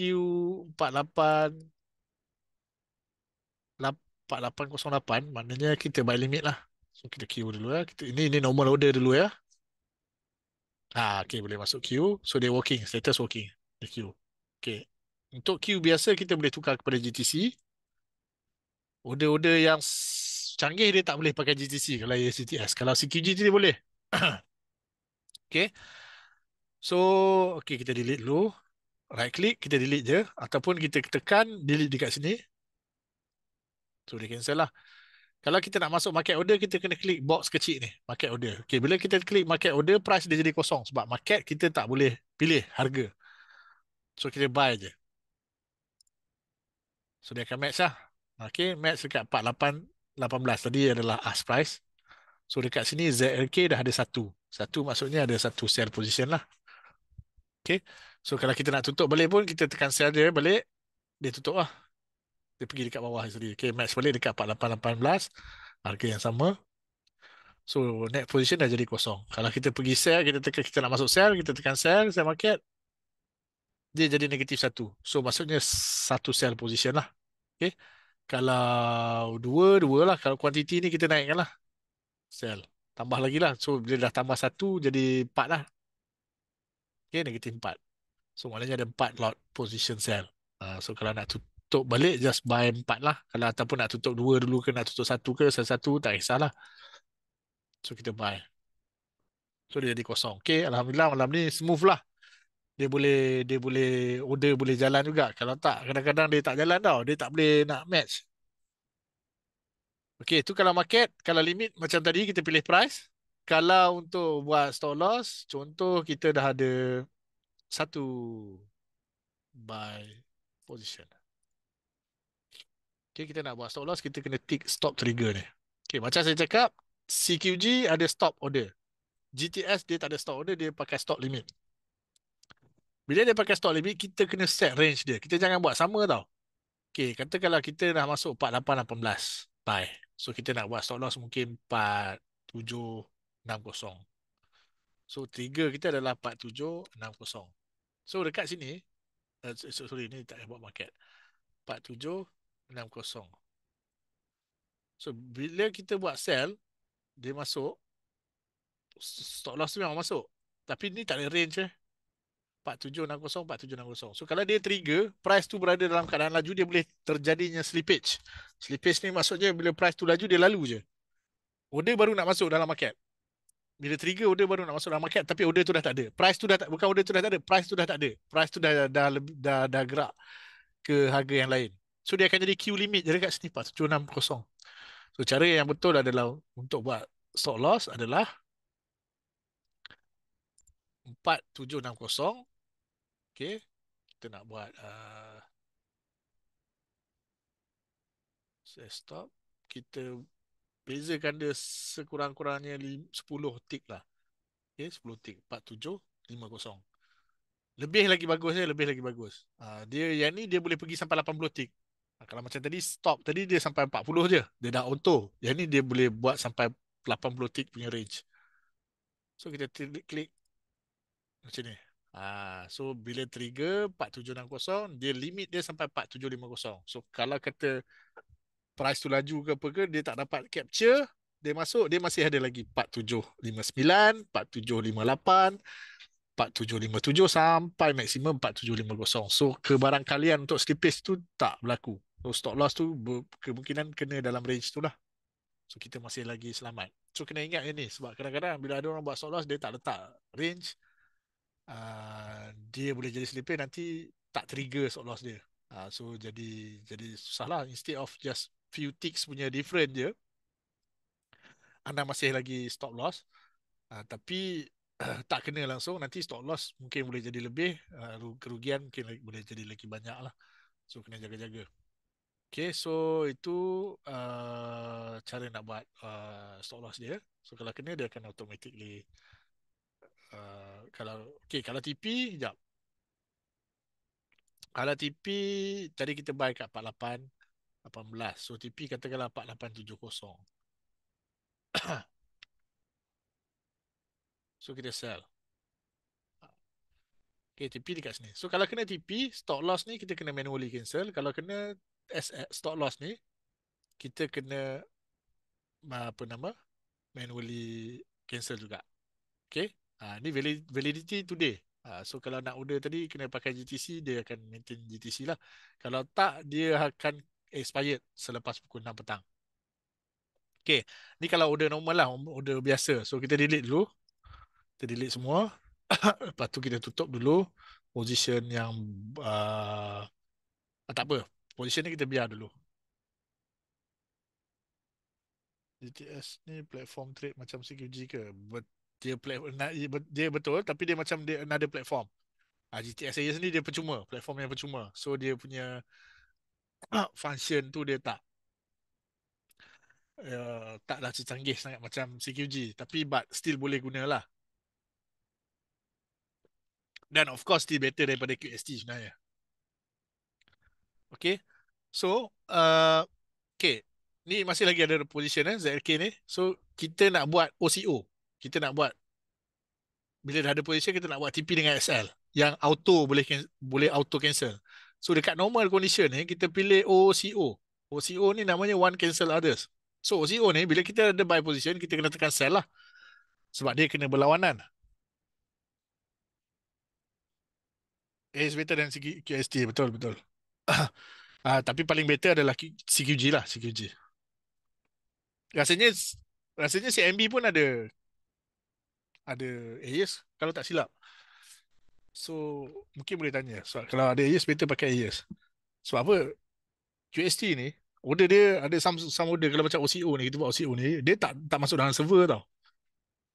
48 48.08 maknanya kita by limit lah so kita Q dulu ya kita, ini ini normal order dulu ya ah okay boleh masuk Q so dia working status working dia Q okay untuk Q biasa kita boleh tukar kepada GTC order-order yang canggih dia tak boleh pakai GTC kalau ACTS kalau CQG dia boleh okay so okay kita delete dulu right click kita delete je ataupun kita tekan delete dekat sini so dia cancel lah kalau kita nak masuk market order kita kena klik box kecil ni market order okay, bila kita klik market order price dia jadi kosong sebab market kita tak boleh pilih harga so kita buy je so dia akan match lah okay, match dekat 4.18 tadi adalah ask price so dekat sini ZLK dah ada satu satu maksudnya ada satu sell position lah okay So kalau kita nak tutup balik pun kita tekan sell dia balik dia tutup lah. Dia pergi dekat bawah sendiri. Okay max balik dekat 4818 harga yang sama. So net position dah jadi kosong. Kalau kita pergi sell kita tekan kita nak masuk sell kita tekan sell sell market dia jadi negatif satu. So maksudnya satu sell position lah. Okay. Kalau dua, dua lah. Kalau kuantiti ni kita naikkan lah. Sell. Tambah lagi lah. So bila dah tambah satu jadi empat lah. Okay, negatif empat. So maknanya ada empat lot position sell. Uh, so kalau nak tutup balik, just buy empat lah. Kalau ataupun nak tutup dua dulu ke, nak tutup satu ke, satu-satu, tak kisahlah. So kita buy. So dia jadi kosong. Okay, Alhamdulillah malam ni smooth lah. Dia boleh, dia boleh, order boleh jalan juga. Kalau tak, kadang-kadang dia tak jalan tau. Dia tak boleh nak match. Okay, tu kalau market, kalau limit macam tadi kita pilih price. Kalau untuk buat stop loss, contoh kita dah ada satu buy position. Okay, kita nak buat stop loss, kita kena tick stop trigger ni. Okay, macam saya cakap, CQG ada stop order. GTS dia tak ada stop order, dia pakai stop limit. Bila dia pakai stop limit, kita kena set range dia. Kita jangan buat sama tau. Okay, katakanlah kita dah masuk 4818 buy. So, kita nak buat stop loss mungkin 4760. So, trigger kita adalah 4760. So dekat sini, uh, so, sorry ni tak buat market. 47.60. So bila kita buat sell, dia masuk, stop loss tu memang masuk. Tapi ni tak ada range eh. 47.60, 47.60. So kalau dia trigger, price tu berada dalam keadaan laju, dia boleh terjadinya slippage. Slippage ni maksudnya bila price tu laju, dia lalu je. Order oh, baru nak masuk dalam market bila trigger order baru nak masuk dalam market tapi order tu dah tak ada price tu dah tak bukan order tu dah tak ada price tu dah tak ada price tu dah dah dah, dah, dah, dah gerak ke harga yang lain so dia akan jadi Q limit je dekat sini 4760 so cara yang betul adalah untuk buat stop loss adalah 4760 okey kita nak buat uh, stop kita bezakan dia sekurang-kurangnya 10 tick lah. Okay, 10 tick. 47, 50. 0. Lebih lagi bagusnya, lebih lagi bagus. Ah, dia yang ni, dia boleh pergi sampai 80 tick. Uh, kalau macam tadi, stop. Tadi dia sampai 40 je. Dia dah auto. Yang ni dia boleh buat sampai 80 tick punya range. So, kita klik macam ni. Ah, so bila trigger 4760 dia limit dia sampai 4750. So kalau kata price tu laju ke apa ke dia tak dapat capture dia masuk dia masih ada lagi 4759 4758 4757 sampai maksimum 4750 so kebarangkalian untuk slippage tu tak berlaku so stop loss tu kemungkinan kena dalam range tu lah so kita masih lagi selamat so kena ingat ni sebab kadang-kadang bila ada orang buat stop loss dia tak letak range uh, dia boleh jadi slippage nanti tak trigger stop loss dia Uh, so jadi jadi susah instead of just few ticks punya different je anda masih lagi stop loss uh, tapi uh, tak kena langsung nanti stop loss mungkin boleh jadi lebih uh, kerugian mungkin lagi, boleh jadi lagi banyak lah so kena jaga-jaga Okay, so itu uh, cara nak buat uh, stop loss dia. So kalau kena dia akan automatically uh, kalau okay kalau TP jap. Kalau TP tadi kita buy kat 18. So TP katakanlah 4870. so kita sell. Okay, TP dekat sini. So kalau kena TP, stock loss ni kita kena manually cancel. Kalau kena eh, stock loss ni, kita kena apa nama? Manually cancel juga. Okay. Ha, ni validity today. Ha, so kalau nak order tadi, kena pakai GTC, dia akan maintain GTC lah. Kalau tak, dia akan Eh, expired selepas pukul 6 petang. Okay, ni kalau order normal lah, order biasa. So, kita delete dulu. Kita delete semua. lepas tu kita tutup dulu position yang uh, ah, tak apa. Position ni kita biar dulu. GTS ni platform trade macam CQG ke? Dia, dia betul tapi dia macam dia another platform. Ah GTS saya sendiri dia percuma. Platform yang percuma. So, dia punya function tu dia tak uh, taklah secanggih sangat macam CQG tapi but still boleh guna lah dan of course still better daripada QST sebenarnya okay so uh, okay ni masih lagi ada position eh ZLK ni so kita nak buat OCO kita nak buat bila dah ada position kita nak buat TP dengan SL yang auto boleh boleh auto cancel So dekat normal condition ni eh, kita pilih OCO. OCO ni namanya one cancel others. So OCO ni bila kita ada buy position kita kena tekan sell lah. Sebab dia kena berlawanan. A better than QST betul betul. Ah uh, tapi paling better adalah CQG lah, CQG. Rasanya rasanya CMB pun ada ada AS kalau tak silap. So mungkin boleh tanya. So, kalau ada AES, better pakai AES. Sebab apa? QST ni, order dia ada some, some order. Kalau macam OCO ni, kita buat OCO ni, dia tak tak masuk dalam server tau.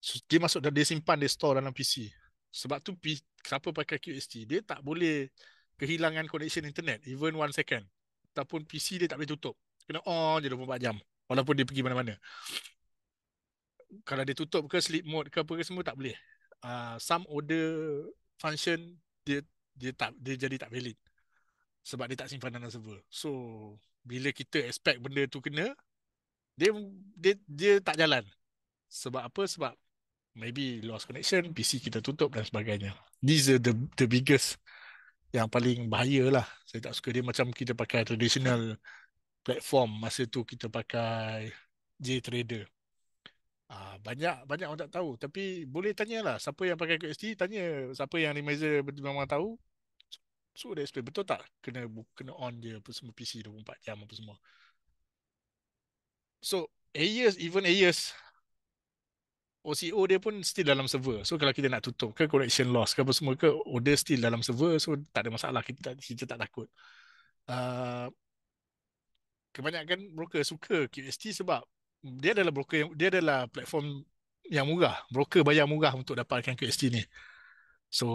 So, dia masuk, dia simpan, dia store dalam PC. Sebab tu, siapa pakai QST, dia tak boleh kehilangan connection internet, even one second. Ataupun PC dia tak boleh tutup. Kena on je 24 jam. Walaupun dia pergi mana-mana. Kalau dia tutup ke sleep mode ke apa ke semua, tak boleh. Uh, some order function dia dia tak dia jadi tak valid sebab dia tak simpan dalam server. So bila kita expect benda tu kena dia dia dia tak jalan. Sebab apa? Sebab maybe lost connection, PC kita tutup dan sebagainya. This is the the biggest yang paling bahaya lah. Saya tak suka dia macam kita pakai traditional platform masa tu kita pakai JTrader. trader Ah uh, banyak banyak orang tak tahu tapi boleh tanyalah siapa yang pakai QST tanya siapa yang remiser memang tahu. So dia explain betul tak kena kena on dia apa semua PC 24 jam apa semua. So Ayers even Ayers OCO dia pun still dalam server. So kalau kita nak tutup ke collection loss ke apa semua ke order still dalam server so tak ada masalah kita tak, kita tak takut. Uh, kebanyakan broker suka QST sebab dia adalah broker yang, dia adalah platform yang murah broker bayar murah untuk dapatkan QST ni so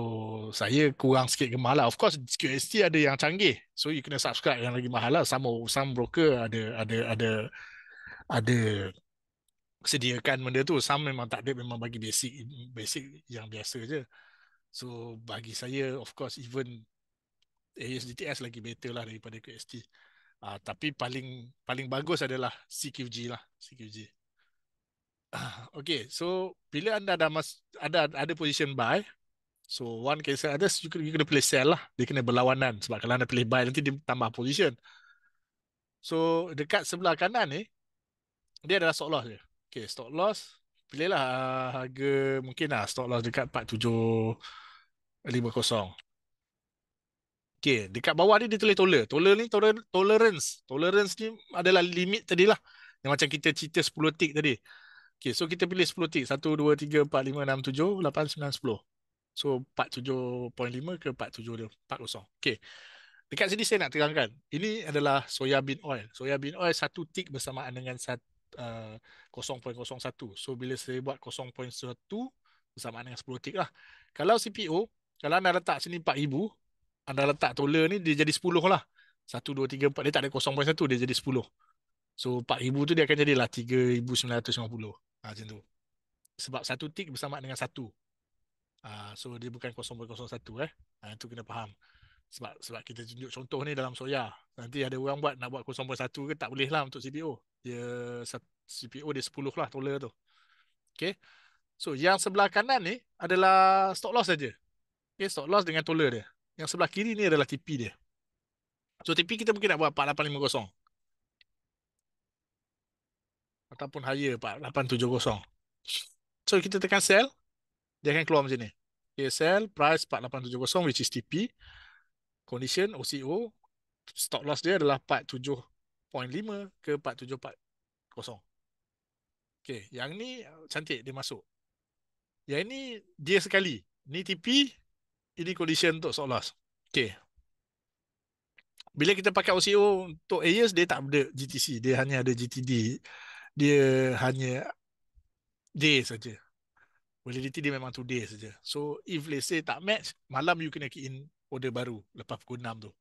saya kurang sikit gemar lah of course QST ada yang canggih so you kena subscribe yang lagi mahal lah sama some broker ada ada ada ada sediakan benda tu some memang tak ada memang bagi basic basic yang biasa je so bagi saya of course even ASDTS lagi better lah daripada QST. Uh, tapi paling paling bagus adalah CQG lah, CQG. Uh, ah, okay, so bila anda ada mas ada ada position buy, so one case ada you, you kena play sell lah, dia kena berlawanan sebab kalau anda pilih buy nanti dia tambah position. So dekat sebelah kanan ni dia adalah stop loss dia. Okay, stop loss pilihlah uh, harga mungkin lah stop loss dekat 47 50. Okay, dekat bawah ni dia tulis toler. Toler ni toler, tolerance. Tolerance ni adalah limit tadi lah. Yang macam kita cerita 10 tick tadi. Okay, so kita pilih 10 tick. 1, 2, 3, 4, 5, 6, 7, 8, 9, 10. So, 47.5 ke 47 dia? 40. Okay. Dekat sini saya nak terangkan. Ini adalah soya bean oil. Soya bean oil satu tick bersamaan dengan uh, 0.01. So, bila saya buat 0.1 bersamaan dengan 10 tick lah. Kalau CPO, kalau anda letak sini 4,000, anda letak toler ni dia jadi 10 lah 1, 2, 3, 4 dia tak ada 0.1 dia jadi 10 so 4,000 tu dia akan jadi lah 3,950 ha, macam tu sebab satu tick bersama dengan satu ha, so dia bukan 0.01 eh itu ha, kena faham sebab sebab kita tunjuk contoh ni dalam soya nanti ada orang buat nak buat 0.1 ke tak boleh lah untuk CPO dia CPO dia 10 lah toler tu okay so yang sebelah kanan ni adalah stock loss saja Okay, stock loss dengan toler dia. Yang sebelah kiri ni adalah TP dia. So TP kita mungkin nak buat 4850. Ataupun higher 4870. So kita tekan sell. Dia akan keluar macam ni. Okay, sell price 4870 which is TP. Condition OCO. Stop loss dia adalah 47.5 ke 4740. Okay, yang ni cantik dia masuk. Yang ni dia sekali. Ni TP, ini condition untuk solas. Okay. Bila kita pakai OCO untuk AES, dia tak ada GTC. Dia hanya ada GTD. Dia hanya day saja. Validity dia memang today saja. So, if let's say tak match, malam you kena key in order baru lepas pukul 6 tu.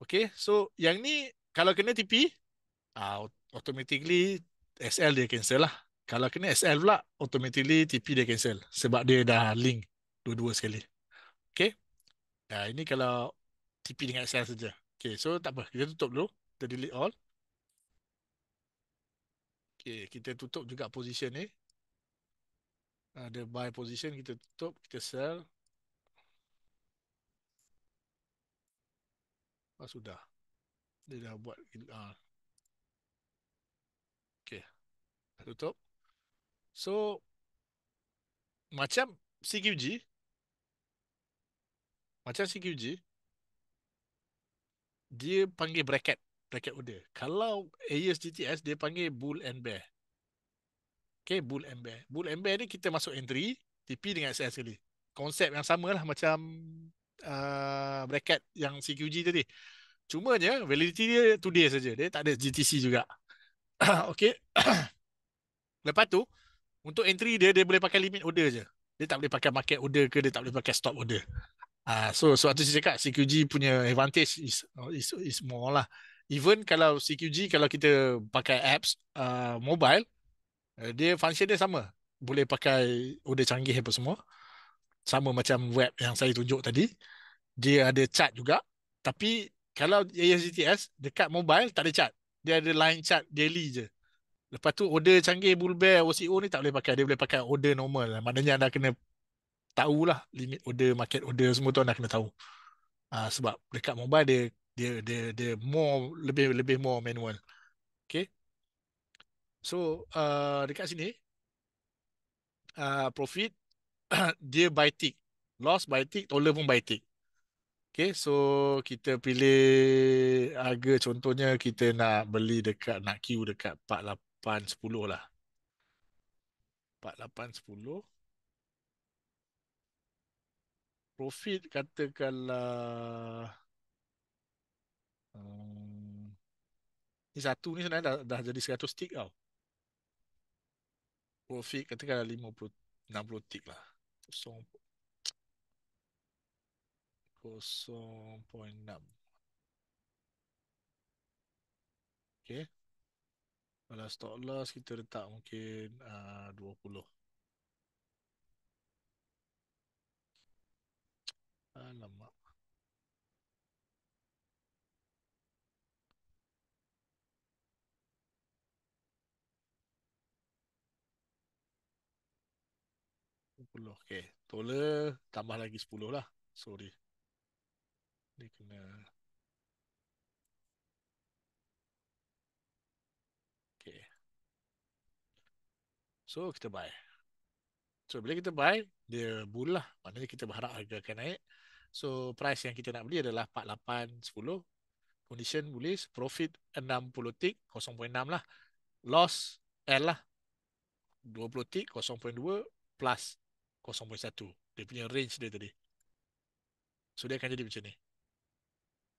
Okay, so yang ni kalau kena TP, uh, ah, automatically SL dia cancel lah. Kalau kena SL pula, automatically TP dia cancel sebab dia dah link dua-dua sekali. Okay. Nah, ini kalau TP dengan Excel saja. Okay, so tak apa. Kita tutup dulu. Kita delete all. Okay, kita tutup juga position ni. Ada uh, buy position, kita tutup. Kita sell. Oh, sudah. Dia dah buat. Uh. Ah. Okay. Tutup. So, macam CQG, macam CQG dia panggil bracket bracket order kalau AES GTS dia panggil bull and bear okay bull and bear bull and bear ni kita masuk entry TP dengan SS sekali konsep yang sama lah macam uh, bracket yang CQG tadi Cuma cumanya validity dia today saja dia tak ada GTC juga okay lepas tu untuk entry dia dia boleh pakai limit order je dia tak boleh pakai market order ke dia tak boleh pakai stop order Ah, so sebab tu saya cakap CQG punya advantage is is is more lah. Even kalau CQG kalau kita pakai apps uh, mobile, uh, dia function dia sama. Boleh pakai udah canggih apa semua. Sama macam web yang saya tunjuk tadi. Dia ada chat juga. Tapi kalau ASGTS dekat mobile tak ada chat. Dia ada line chat daily je. Lepas tu order canggih bullbear OCO ni tak boleh pakai. Dia boleh pakai order normal. Maknanya anda kena Tahu lah limit order market order semua tu anda kena tahu uh, sebab dekat mobile dia dia dia dia more lebih lebih more manual okay so uh, dekat sini uh, profit dia buy tick loss buy tick dollar pun buy tick okay so kita pilih harga contohnya kita nak beli dekat nak queue dekat 4810 lah 4810 profit katakanlah um, eh, ni satu ni sebenarnya dah, dah jadi 100 tick tau profit katakanlah 50 60 tick lah kosong kosong point enam okay kalau stop loss kita letak mungkin ah, uh, 20 Alamak. Okey, Tole tambah lagi 10 lah. Sorry. Ni kena Okey. So kita buy. So bila kita buy, dia bull lah. Maknanya kita berharap harga akan naik. So price yang kita nak beli adalah 48.10. Condition bullish, profit 60 tick, 0.6 lah. Loss L lah. 20 tick, 0.2 plus 0.1. Dia punya range dia tadi. So dia akan jadi macam ni.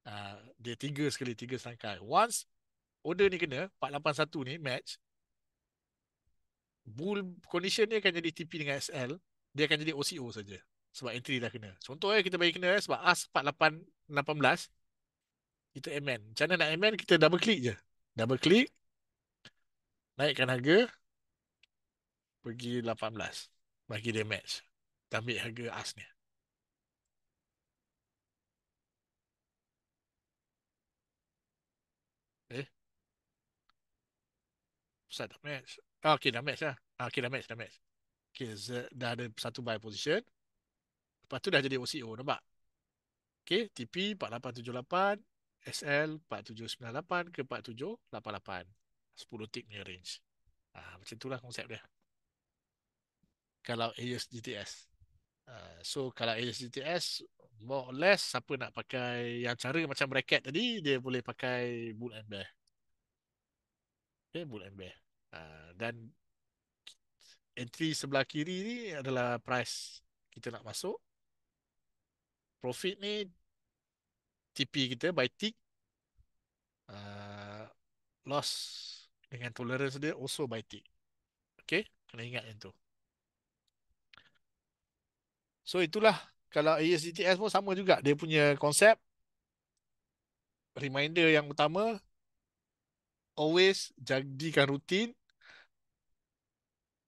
Uh, dia tiga sekali, tiga serangkai. Once order ni kena, 481 ni match, bull condition dia akan jadi TP dengan SL, dia akan jadi OCO saja sebab entry dah kena. Contoh eh, kita bagi kena eh, sebab AS 4818, kita amend. Macam mana nak amend, kita double click je. Double click, naikkan harga, pergi 18, bagi dia match. Kita ambil harga AS ni. Eh? Pusat tak match. Ah, okay, dah match lah. Ah, okay, dah match, dah match. Okay, Z, dah ada satu buy position. Lepas tu dah jadi OCO, nampak? Okay, TP 4878, SL 4798 ke 4788. 10 tick near range. Ah, ha, macam itulah konsep dia. Kalau AES GTS. Ha, ah, so, kalau AES GTS, more or less, siapa nak pakai yang cara macam bracket tadi, dia boleh pakai bull and bear. Okay, bull and bear. Ha, dan entry sebelah kiri ni adalah price kita nak masuk profit ni TP kita by tick uh, loss dengan tolerance dia also by tick okay kena ingat yang tu so itulah kalau ASDTS pun sama juga dia punya konsep reminder yang utama always jadikan rutin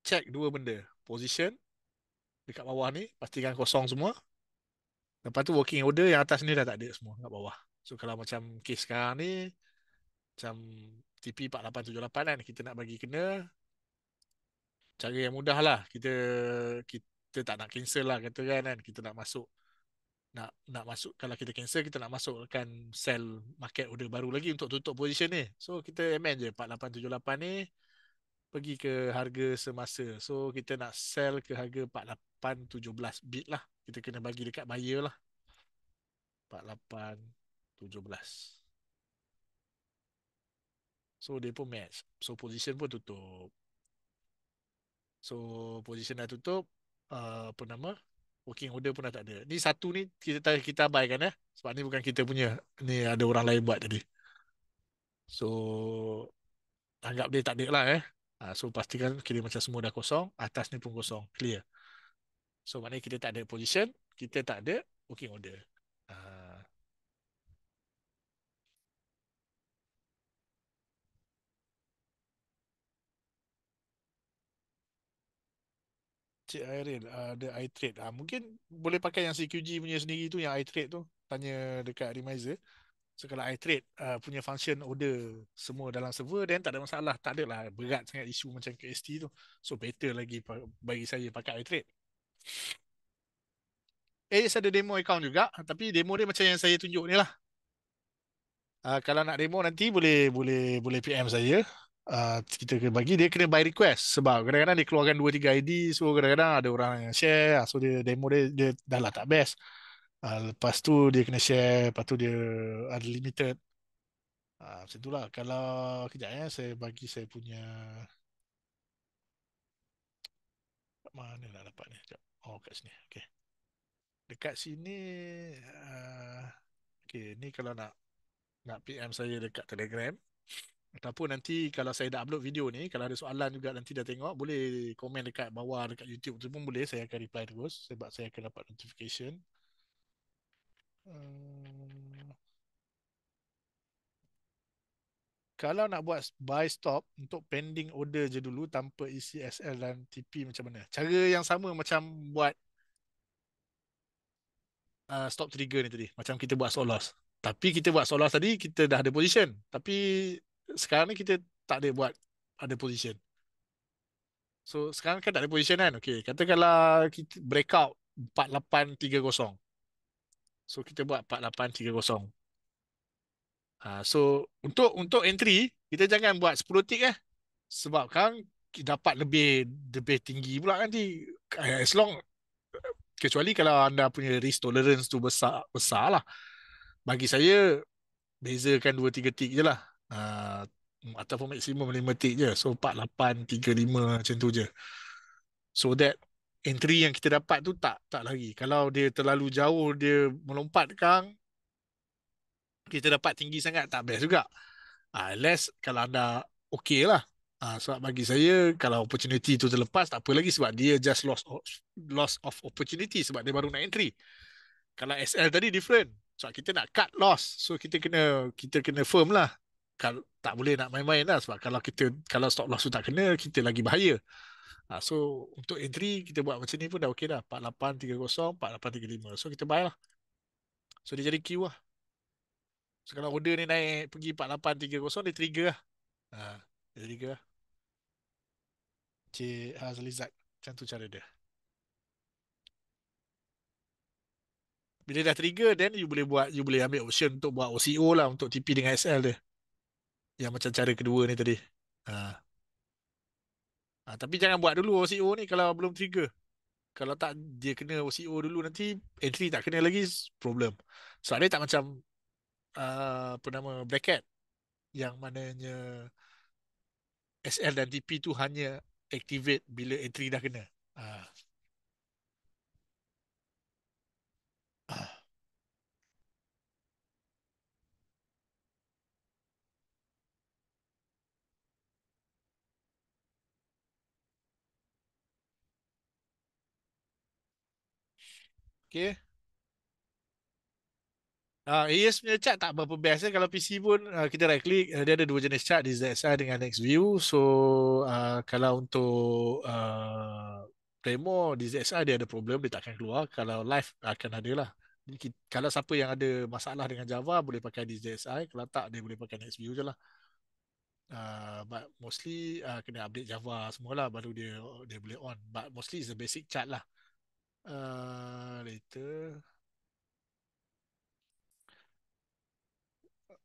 check dua benda position dekat bawah ni pastikan kosong semua Lepas tu working order yang atas ni dah tak ada semua kat bawah. So kalau macam case sekarang ni macam TP 4878 kan kita nak bagi kena cara yang mudah lah. Kita kita tak nak cancel lah kata kan kan. Kita nak masuk nak nak masuk kalau kita cancel kita nak masukkan sell market order baru lagi untuk tutup position ni. So kita amend je 4878 ni pergi ke harga semasa. So kita nak sell ke harga 4817 bit lah kita kena bagi dekat buyer lah. 48, 17. So, dia pun match. So, position pun tutup. So, position dah tutup. Uh, apa nama? Working order pun dah tak ada. Ni satu ni kita kita abaikan ya. Eh? Sebab ni bukan kita punya. Ni ada orang lain buat tadi. So, anggap dia tak ada lah eh. Uh, so, pastikan kiri macam semua dah kosong. Atas ni pun kosong. Clear. So maknanya kita tak ada position, kita tak ada working order. Ah. Cik Airin, ada uh, iTrade. Uh, ah, mungkin boleh pakai yang CQG punya sendiri tu, yang iTrade tu. Tanya dekat Remiser. So kalau iTrade uh, ah, punya function order semua dalam server, then tak ada masalah. Tak ada lah berat sangat isu macam KST tu. So better lagi bagi saya pakai iTrade. Eh saya ada demo account juga tapi demo dia macam yang saya tunjuk ni lah uh, kalau nak demo nanti boleh boleh boleh PM saya uh, kita kena bagi dia kena buy request sebab kadang-kadang dia keluarkan 2-3 ID so kadang-kadang ada orang yang share ah, so dia demo dia, dia dah lah tak best uh, lepas tu dia kena share lepas tu dia unlimited Ah, macam itulah. Kalau kejap ya, saya bagi saya punya. Mana nak dapat ni? Sekejap. Oh, kat sini. Okay. Dekat sini, uh, ah, okay, ni kalau nak nak PM saya dekat Telegram. Ataupun nanti kalau saya dah upload video ni, kalau ada soalan juga nanti dah tengok, boleh komen dekat bawah dekat YouTube tu pun boleh. Saya akan reply terus sebab saya akan dapat notification. Hmm. kalau nak buat buy stop untuk pending order je dulu tanpa isi SL dan TP macam mana? Cara yang sama macam buat uh, stop trigger ni tadi. Macam kita buat stop loss. Tapi kita buat stop loss tadi, kita dah ada position. Tapi sekarang ni kita tak ada buat ada position. So sekarang kan tak ada position kan? Okay, katakanlah kita breakout 4830. So kita buat 4830. Uh, so untuk untuk entry kita jangan buat 10 tick eh. Sebab kan dapat lebih lebih tinggi pula nanti. As long kecuali kalau anda punya risk tolerance tu besar besar lah. Bagi saya bezakan 2 3 tick je lah. atau ha, ataupun maksimum lima tick je. So 4 8 3 5 macam tu je. So that entry yang kita dapat tu tak tak lagi. Kalau dia terlalu jauh dia melompat kang kita dapat tinggi sangat tak best juga. Ah uh, less kalau anda okay lah. Ah uh, sebab bagi saya kalau opportunity tu terlepas tak apa lagi sebab dia just loss loss of opportunity sebab dia baru nak entry. Kalau SL tadi different. So kita nak cut loss. So kita kena kita kena firm lah. Kalau tak boleh nak main-main lah sebab kalau kita kalau stop loss tu tak kena kita lagi bahaya. Ah uh, so untuk entry kita buat macam ni pun dah okay dah 4830 4835. So kita buy lah. So dia jadi queue lah. So kalau order ni naik pergi 4830 dia trigger lah. Ha, dia trigger lah. Cik Hazlizat, macam tu cara dia. Bila dah trigger then you boleh buat you boleh ambil option untuk buat OCO lah untuk TP dengan SL dia. Yang macam cara kedua ni tadi. Ha. ha. tapi jangan buat dulu OCO ni kalau belum trigger. Kalau tak dia kena OCO dulu nanti entry tak kena lagi problem. Sebab so, dia tak macam Uh, apa nama bracket yang mananya SL dan DP tu hanya activate bila entry dah kena. Uh. Ah. Ah. Okay. Ah, uh, AES punya chart tak berapa best eh. Kalau PC pun uh, kita right click uh, dia ada dua jenis chart di ZSI dengan Next View. So uh, kalau untuk uh, demo di ZSI dia ada problem dia takkan keluar. Kalau live akan ada lah. Kalau siapa yang ada masalah dengan Java boleh pakai di ZSI. Kalau tak dia boleh pakai Next View je lah. Uh, but mostly uh, kena update Java semualah baru dia dia boleh on. But mostly is the basic chart lah. Uh, later.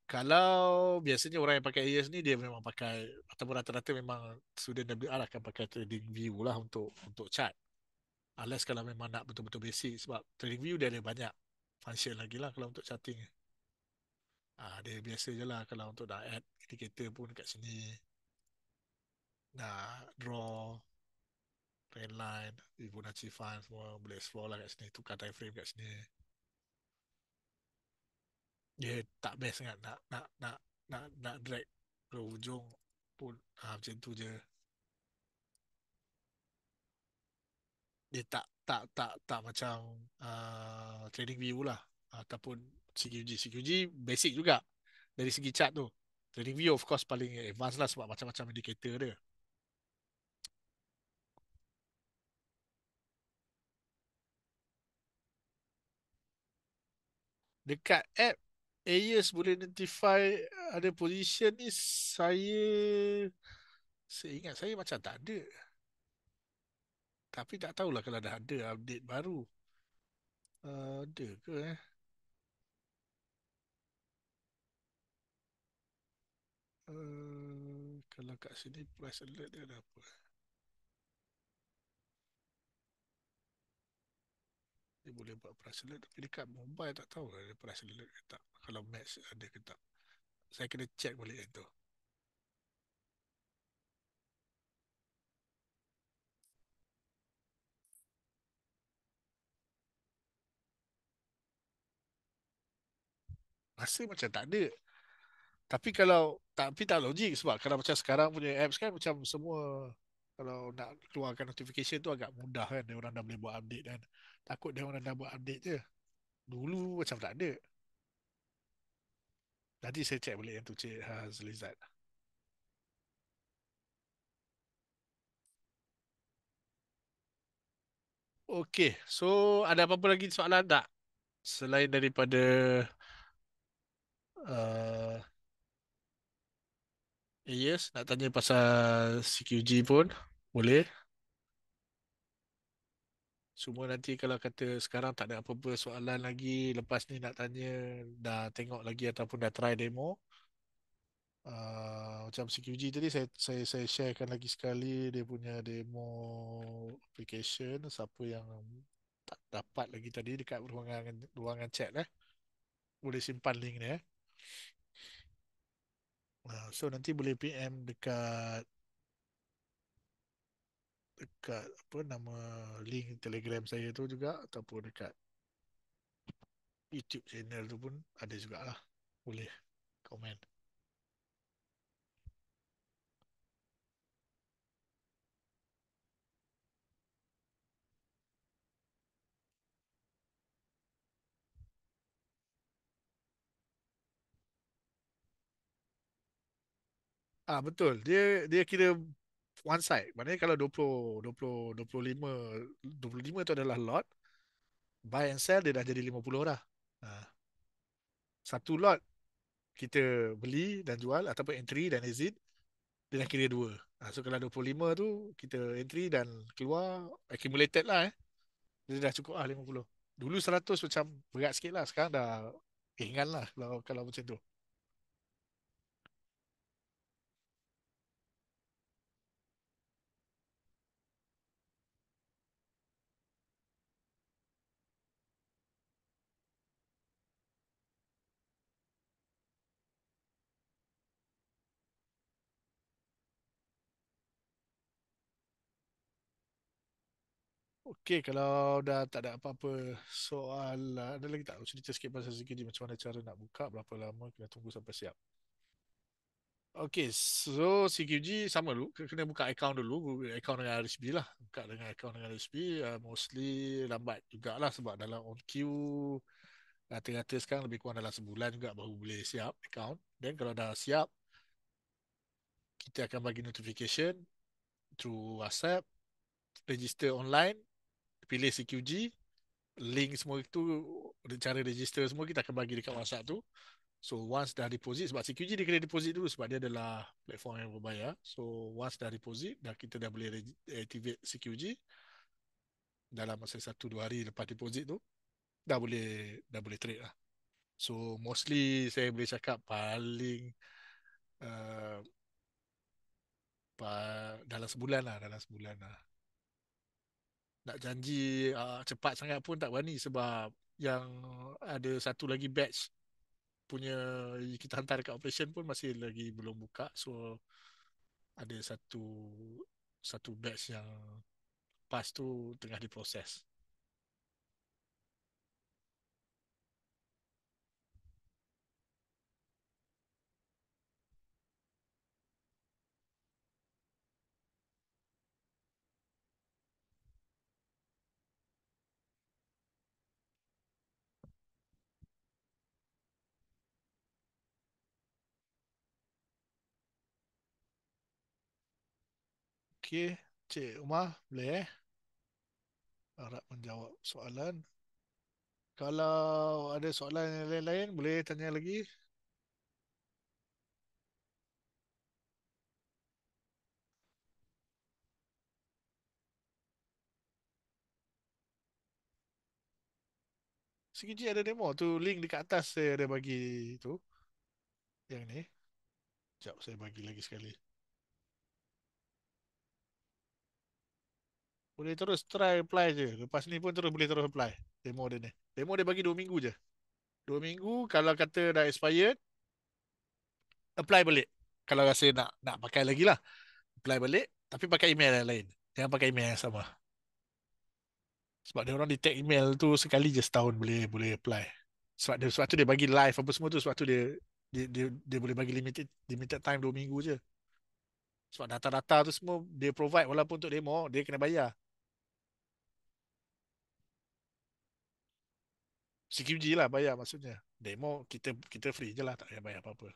kalau biasanya orang yang pakai AES ni dia memang pakai ataupun rata-rata memang student WR akan pakai trading view lah untuk untuk chat. Unless kalau memang nak betul-betul basic sebab trading view dia ada banyak function lagi lah kalau untuk chatting. Ah ha, dia biasa je lah kalau untuk dah add indicator pun kat sini. Nah draw trend line, Fibonacci fan semua boleh explore lah kat sini, tukar time frame kat sini dia tak best sangat nak nak nak nak nak drag ke hujung pun ha, macam tu je dia tak tak tak tak macam uh, ah, trading view lah ataupun CQG CQG basic juga dari segi chart tu trading view of course paling advance lah sebab macam-macam indicator dia dekat app Ayers boleh identify ada position ni saya saya ingat saya macam tak ada. Tapi tak tahulah kalau dah ada update baru. Uh, ada ke eh? Uh, kalau kat sini price alert dia ada apa? dia boleh buat bracelet tapi dekat mobile tak tahu ada lah bracelet ke tak kalau match ada ke tak saya kena check balik itu rasa macam tak ada tapi kalau tapi tak logik sebab kalau macam sekarang punya apps kan macam semua kalau nak keluarkan notification tu agak mudah kan dia orang dah boleh buat update kan takut dia orang dah buat update je. Dulu macam tak ada. Nanti saya cek balik yang tu Cik Hazlizat. Okay, so ada apa-apa lagi soalan tak? Selain daripada uh, eh, Yes, nak tanya pasal CQG pun boleh. Semua nanti kalau kata sekarang tak ada apa-apa soalan lagi, lepas ni nak tanya, dah tengok lagi ataupun dah try demo. Uh, macam CQG tadi, saya, saya saya sharekan lagi sekali dia punya demo application. Siapa yang tak dapat lagi tadi dekat ruangan ruangan chat eh. Boleh simpan link ni eh. Uh, so nanti boleh PM dekat dekat apa nama link telegram saya tu juga ataupun dekat YouTube channel tu pun ada jugalah boleh komen Ah betul. Dia dia kira one side. Maknanya kalau 20, 20, 25, 25 tu adalah lot, buy and sell dia dah jadi 50 dah. Ha. Satu lot kita beli dan jual ataupun entry dan exit, dia dah kira dua. Ha. So kalau 25 tu kita entry dan keluar, accumulated lah eh. Dia dah cukup lah 50. Dulu 100 macam berat sikit lah. Sekarang dah ringan lah kalau, kalau macam tu. Okey, kalau dah tak ada apa-apa soal, ah, ada lagi tak? Cerita sikit pasal CKD, macam mana cara nak buka, berapa lama, kena tunggu sampai siap. Okey, so CQG sama dulu, kena buka akaun dulu, akaun dengan RSB lah. Buka dengan akaun dengan RSB, uh, ah, mostly lambat juga lah sebab dalam on queue, ah, tengah rata sekarang lebih kurang dalam sebulan juga baru boleh siap akaun. Then kalau dah siap, kita akan bagi notification through WhatsApp, register online, pilih CQG link semua itu cara register semua kita akan bagi dekat WhatsApp tu so once dah deposit sebab CQG dia kena deposit dulu sebab dia adalah platform yang berbayar so once dah deposit dah kita dah boleh activate CQG dalam masa satu dua hari lepas deposit tu dah boleh dah boleh trade lah so mostly saya boleh cakap paling uh, dalam sebulan lah dalam sebulan lah nak janji uh, cepat sangat pun tak berani sebab yang ada satu lagi batch punya kita hantar dekat operation pun masih lagi belum buka so ada satu satu batch yang pas tu tengah diproses Okey, C UMA boleh eh? Harap menjawab soalan. Kalau ada soalan yang lain-lain, boleh tanya lagi. Sekejap ada demo tu link dekat atas saya ada bagi tu. Yang ni. Sekejap saya bagi lagi sekali. Boleh terus try apply je. Lepas ni pun terus boleh terus apply demo dia ni. Demo dia bagi 2 minggu je. 2 minggu kalau kata dah expired apply balik. Kalau rasa nak nak pakai lagi lah. Apply balik tapi pakai email yang lain. Jangan pakai email yang sama. Sebab dia orang detect email tu sekali je setahun boleh boleh apply. Sebab dia sebab tu dia bagi live apa semua tu sebab tu dia dia dia, dia boleh bagi limited limited time 2 minggu je. Sebab data-data tu semua dia provide walaupun untuk demo dia kena bayar. CQG lah bayar maksudnya. Demo kita kita free je lah tak payah bayar apa-apa.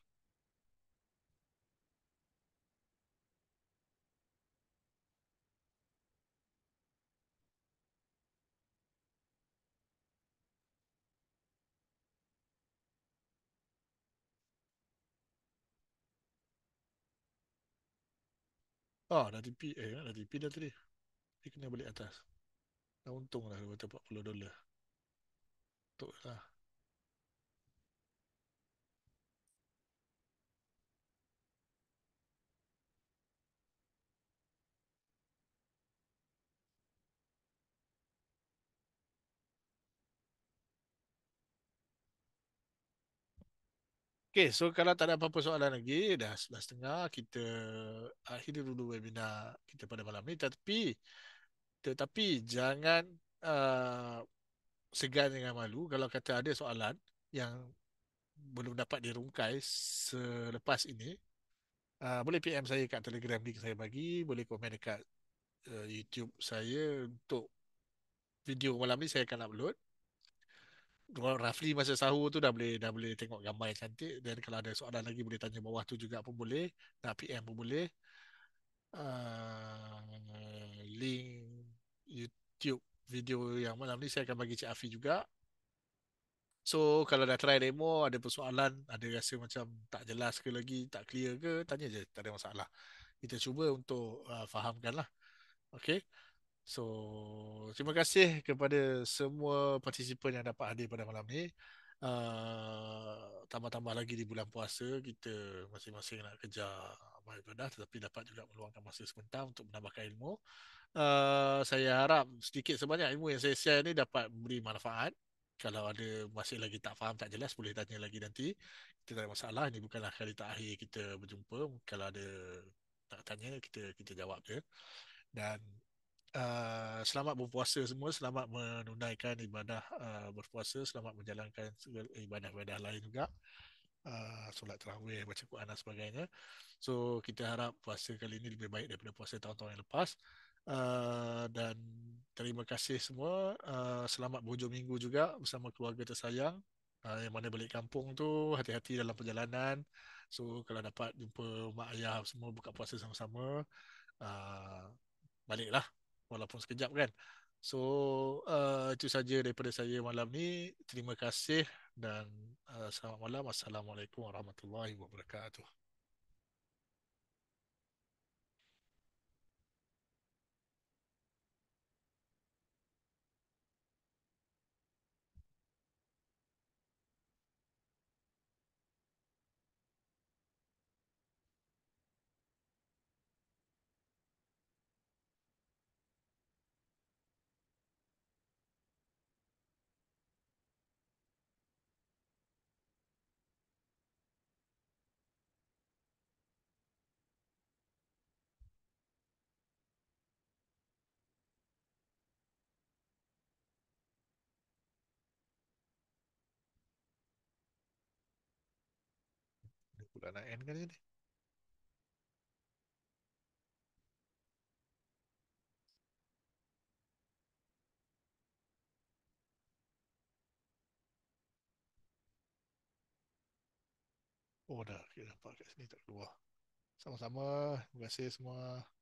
Oh, dah TP. Eh, dah TP dah tadi. Dia kena balik atas. Dah untung lah 240 dolar. Tội là Okay, so kalau tak ada apa-apa soalan lagi, dah 11.30, kita akhiri dulu webinar kita pada malam ni. Tetapi, tetapi jangan uh, segan dengan malu kalau kata ada soalan yang belum dapat dirungkai selepas ini uh, boleh PM saya kat Telegram link saya bagi boleh komen dekat uh, YouTube saya untuk video malam ni saya akan upload roughly masa sahur tu dah boleh dah boleh tengok gambar yang cantik dan kalau ada soalan lagi boleh tanya bawah tu juga pun boleh nak PM pun boleh uh, link YouTube video yang malam ni saya akan bagi Cik Afi juga. So kalau dah try demo, ada persoalan, ada rasa macam tak jelas ke lagi, tak clear ke, tanya je, tak ada masalah. Kita cuba untuk uh, fahamkan lah. Okay. So terima kasih kepada semua partisipan yang dapat hadir pada malam ni. Uh, tambah-tambah lagi di bulan puasa kita masing-masing nak kejar ibadah tetapi dapat juga meluangkan masa sebentar untuk menambahkan ilmu. Eh, saya harap sedikit sebanyak ilmu yang saya share ni dapat beri manfaat. Kalau ada masih lagi tak faham, tak jelas, boleh tanya lagi nanti. Kita tak ada masalah. Ini bukanlah kali terakhir kita berjumpa. Kalau ada nak tanya, kita kita jawab je. Dan uh, selamat berpuasa semua. Selamat menunaikan ibadah uh, berpuasa. Selamat menjalankan ibadah-ibadah lain juga. Uh, solat terawih, baca Quran dan sebagainya. So, kita harap puasa kali ini lebih baik daripada puasa tahun-tahun yang lepas. Eh, dan terima kasih semua uh, selamat hujung minggu juga bersama keluarga tersayang uh, yang mana balik kampung tu hati-hati dalam perjalanan so kalau dapat jumpa mak ayah semua buka puasa sama-sama uh, baliklah walaupun sekejap kan so uh, itu saja daripada saya malam ni terima kasih dan uh, selamat malam assalamualaikum warahmatullahi wabarakatuh Budak nak end kan ni Oh dah, kita dapat kat sini tak keluar. Sama-sama, terima kasih semua.